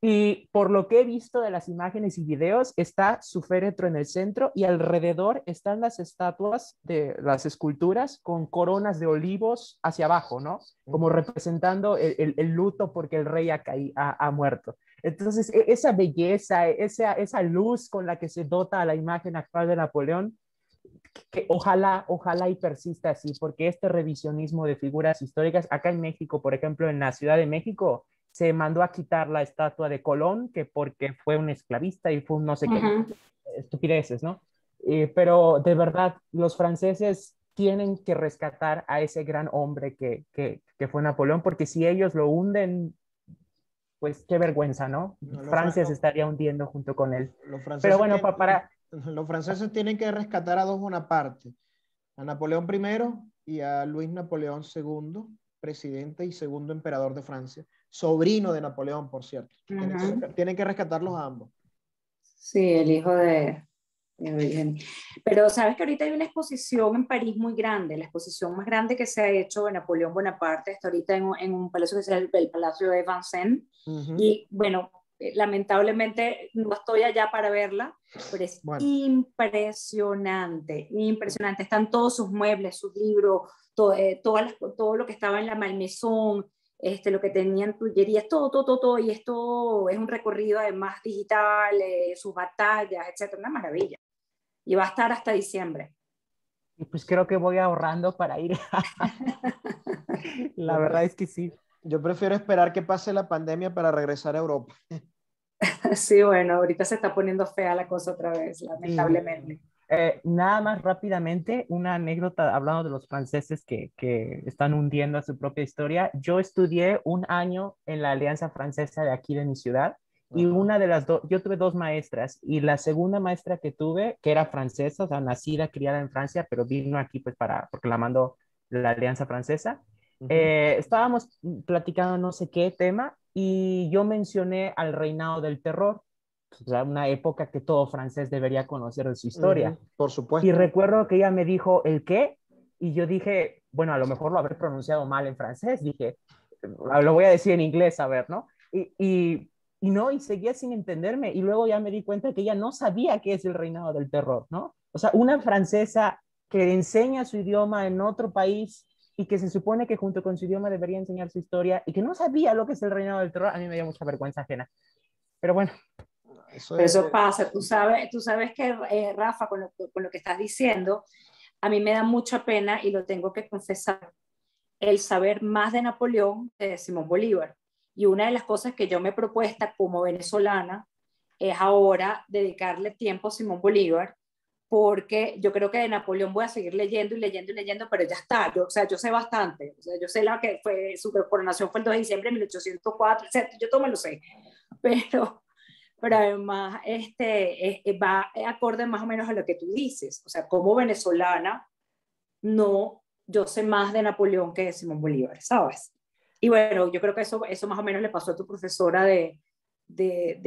Y por lo que he visto de las imágenes y videos, está su féretro en el centro y alrededor están las estatuas de las esculturas con coronas de olivos hacia abajo, ¿no? Como representando el, luto porque el rey ha, caído, ha, muerto. Entonces, e, esa belleza, e, esa, esa luz con la que se dota a la imagen actual de Napoleón, que ojalá, ojalá y persista así, porque este revisionismo de figuras históricas, acá en México, por ejemplo, en la Ciudad de México, se mandó a quitar la estatua de Colón, que porque fue un esclavista y fue un no sé qué, estupideces, ¿no? Eh, pero de verdad, los franceses tienen que rescatar a ese gran hombre que, que, fue Napoleón, porque si ellos lo hunden, pues qué vergüenza, ¿no? Francia se estaría hundiendo junto con él. Pero bueno, para... Los franceses tienen que rescatar a dos Bonaparte, a Napoleón I y a Luis Napoleón II, presidente y segundo emperador de Francia sobrino de Napoleón, por cierto. Tienen que, rescatarlos ambos. Sí, el hijo de, Pero sabes que ahorita hay una exposición en París muy grande, la exposición más grande que se ha hecho de Napoleón Bonaparte, está ahorita en, un palacio que se el, el Palacio de Vincennes. Y bueno, eh, lamentablemente no estoy allá para verla, pero es impresionante, impresionante. Están todos sus muebles, sus libros, todo, eh, todas las, todo lo que estaba en la Malmaison este, lo que tenían tullerías, todo, todo, todo, todo, y esto es un recorrido además digital, eh, sus batallas, etcétera, una maravilla. Y va a estar hasta diciembre. Y pues creo que voy ahorrando para ir. la verdad es que sí. Yo prefiero esperar que pase la pandemia para regresar a Europa. sí, bueno, ahorita se está poniendo fea la cosa otra vez, lamentablemente. Eh, nada más rápidamente, una anécdota hablando de los franceses que, que, están hundiendo a su propia historia. Yo estudié un año en la Alianza Francesa de aquí de mi ciudad y una de las dos, yo tuve dos maestras y la segunda maestra que tuve, que era francesa, o sea, nacida, criada en Francia, pero vino aquí pues para, porque la mandó la Alianza Francesa. Eh, estábamos platicando no sé qué tema y yo mencioné al reinado del terror pues, o sea, una época que todo francés debería conocer de su historia. por supuesto. Y recuerdo que ella me dijo, ¿el qué? Y yo dije, bueno, a lo mejor lo habré pronunciado mal en francés, dije, ah, lo voy a decir en inglés, a ver, ¿no? Y, no, y seguía sin entenderme. Y luego ya me di cuenta que ella no sabía qué es el reinado del terror, ¿no? O sea, una francesa que enseña su idioma en otro país y que se supone que junto con su idioma debería enseñar su historia y que no sabía lo que es el reinado del terror, a mí me dio mucha vergüenza ajena. Pero bueno, eso, eh, pasa, tú sabes, tú sabes que eh, Rafa, con lo, que estás diciendo, a mí me da mucha pena y lo tengo que confesar, el saber más de Napoleón que de Simón Bolívar. Y una de las cosas que yo me he propuesta como venezolana es ahora dedicarle tiempo a Simón Bolívar, porque yo creo que de Napoleón voy a seguir leyendo y leyendo y leyendo, pero ya está, yo, o sea, yo sé bastante, o sea, yo sé la que fue, su coronación fue el 2 de diciembre de 1804, o sea, yo todo me lo sé, pero pero además este, va acorde más o menos a lo que tú dices. O sea, como venezolana, no, yo sé más de Napoleón que de Simón Bolívar, ¿sabes? Y bueno, yo creo que eso, eso más o menos le pasó a tu profesora de,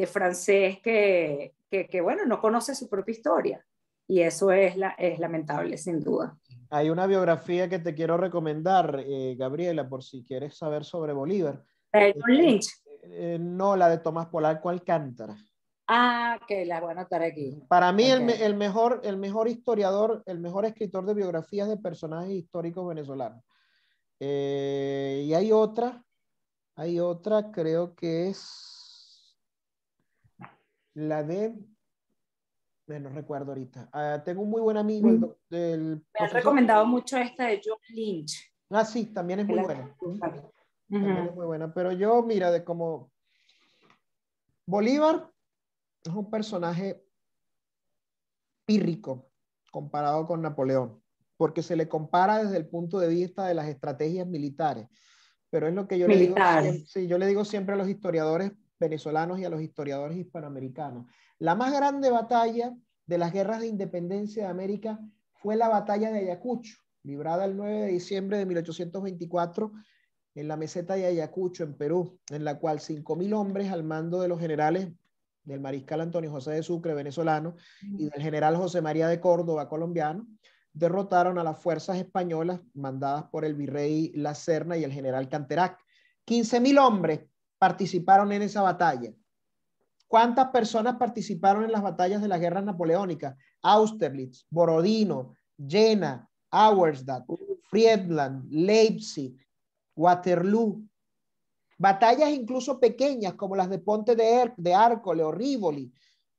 francés que, que, bueno, no conoce su propia historia. Y eso es, la, es lamentable, sin duda. Hay una biografía que te quiero recomendar, eh, Gabriela, por si quieres saber sobre Bolívar. Eh, John Lynch. Eh, no la de Tomás Polanco Alcántara. Ah, que la voy a anotar aquí. Para mí, el, mejor, el mejor historiador, el mejor escritor de biografías de personajes históricos venezolanos. Eh, y hay otra, hay otra, creo que es la de. no recuerdo ahorita. Ah, tengo un muy buen amigo. Mm. Me han recomendado mucho esta de John Lynch. Ah, sí, también es muy buena muy buena. Pero yo, mira, de como Bolívar es un personaje pírrico comparado con Napoleón, porque se le compara desde el punto de vista de las estrategias militares. Pero es lo que yo, le digo, sí, yo le digo siempre a los historiadores venezolanos y a los historiadores hispanoamericanos. La más grande batalla de las guerras de independencia de América fue la batalla de Ayacucho, librada el 9 de diciembre de 1824 en la meseta de Ayacucho, en Perú, en la cual 5.000 hombres al mando de los generales del mariscal Antonio José de Sucre, venezolano, y del general José María de Córdoba, colombiano, derrotaron a las fuerzas españolas mandadas por el virrey La Serna y el general Canterac. 15.000 hombres participaron en esa batalla. ¿Cuántas personas participaron en las batallas de las guerras napoleónicas? Austerlitz, Borodino, Jena, Auerstadt, Friedland, Leipzig, Waterloo, batallas incluso pequeñas como las de Ponte de, de Arcole o Rivoli,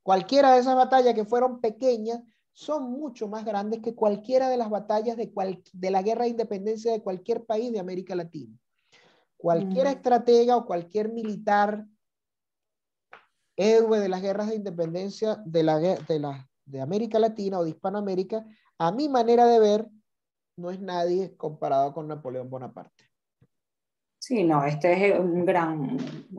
cualquiera de esas batallas que fueron pequeñas son mucho más grandes que cualquiera de las batallas de, de la guerra de independencia de cualquier país de América Latina. Cualquier mm. estratega o cualquier militar héroe de las guerras de independencia de, la, de, de América Latina o de Hispanoamérica, a mi manera de ver, no es nadie comparado con Napoleón Bonaparte. Sí, no, este es eh, un gran,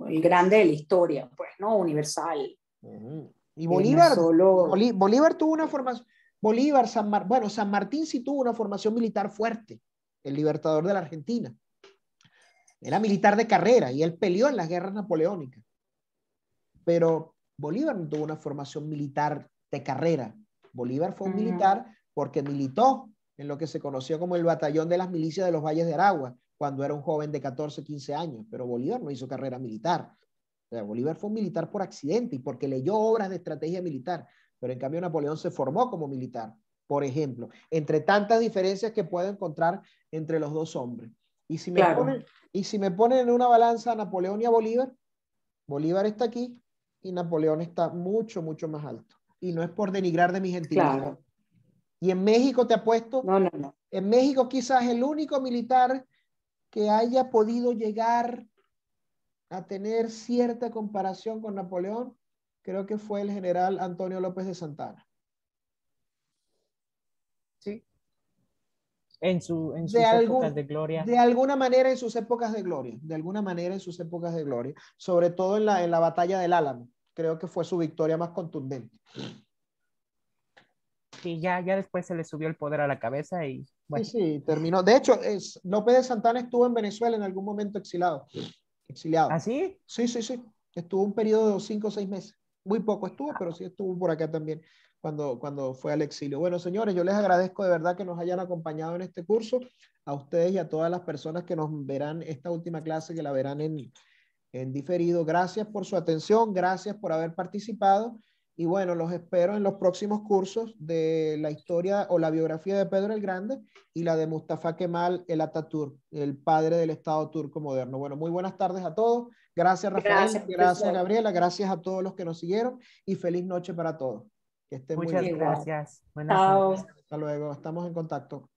el grande de la historia, pues, ¿no? Universal. Y eh, Bolívar, Bolívar tuvo una formación, Bolívar, San bueno, San Martín sí tuvo una formación militar fuerte, el libertador de la Argentina. Era militar de carrera y él peleó en las guerras napoleónicas. Pero Bolívar no tuvo una formación militar de carrera. Bolívar fue un militar porque militó en lo que se conoció como el batallón de las milicias de los valles de Aragua, cuando era un joven de 14, 15 años, pero Bolívar no hizo carrera militar. Bolívar fue un militar por accidente y porque leyó obras de estrategia militar, pero en cambio Napoleón se formó como militar, por ejemplo, entre tantas diferencias que puedo encontrar entre los dos hombres. Y si me, ponen, y si me ponen en una balanza a Napoleón y a Bolívar, Bolívar está aquí y Napoleón está mucho, mucho más alto. Y no es por denigrar de mi gentileza. Y en México te apuesto, no, no, no. en México quizás el único militar que haya podido llegar a tener cierta comparación con Napoleón, creo que fue el general Antonio López de Santana. Sí. En, su, sus épocas de gloria. De alguna manera en sus épocas de gloria, de alguna manera en sus épocas de gloria, sobre todo en la, en la batalla del Álamo. Creo que fue su victoria más contundente. Y ya, ya después se le subió el poder a la cabeza y Sí, sí, terminó. De hecho, es, López de Santana estuvo en Venezuela en algún momento exilado. exiliado. ¿Ah, sí? Sí, sí, sí. Estuvo un periodo de cinco o seis meses. Muy poco estuvo, ah. pero sí estuvo por acá también cuando, cuando fue al exilio. Bueno, señores, yo les agradezco de verdad que nos hayan acompañado en este curso, a ustedes y a todas las personas que nos verán esta última clase, que la verán en, en diferido. Gracias por su atención, gracias por haber participado. Y bueno, los espero en los próximos cursos de la historia o la biografía de Pedro el Grande y la de Mustafa Kemal el Atatürk, el padre del Estado turco moderno. Bueno, muy buenas tardes a todos. Gracias Rafael, gracias, Gabriela, gracias a todos los que nos siguieron y feliz noche para todos. Que estén Muchas muy bien. gracias. Buenas Hasta luego, estamos en contacto.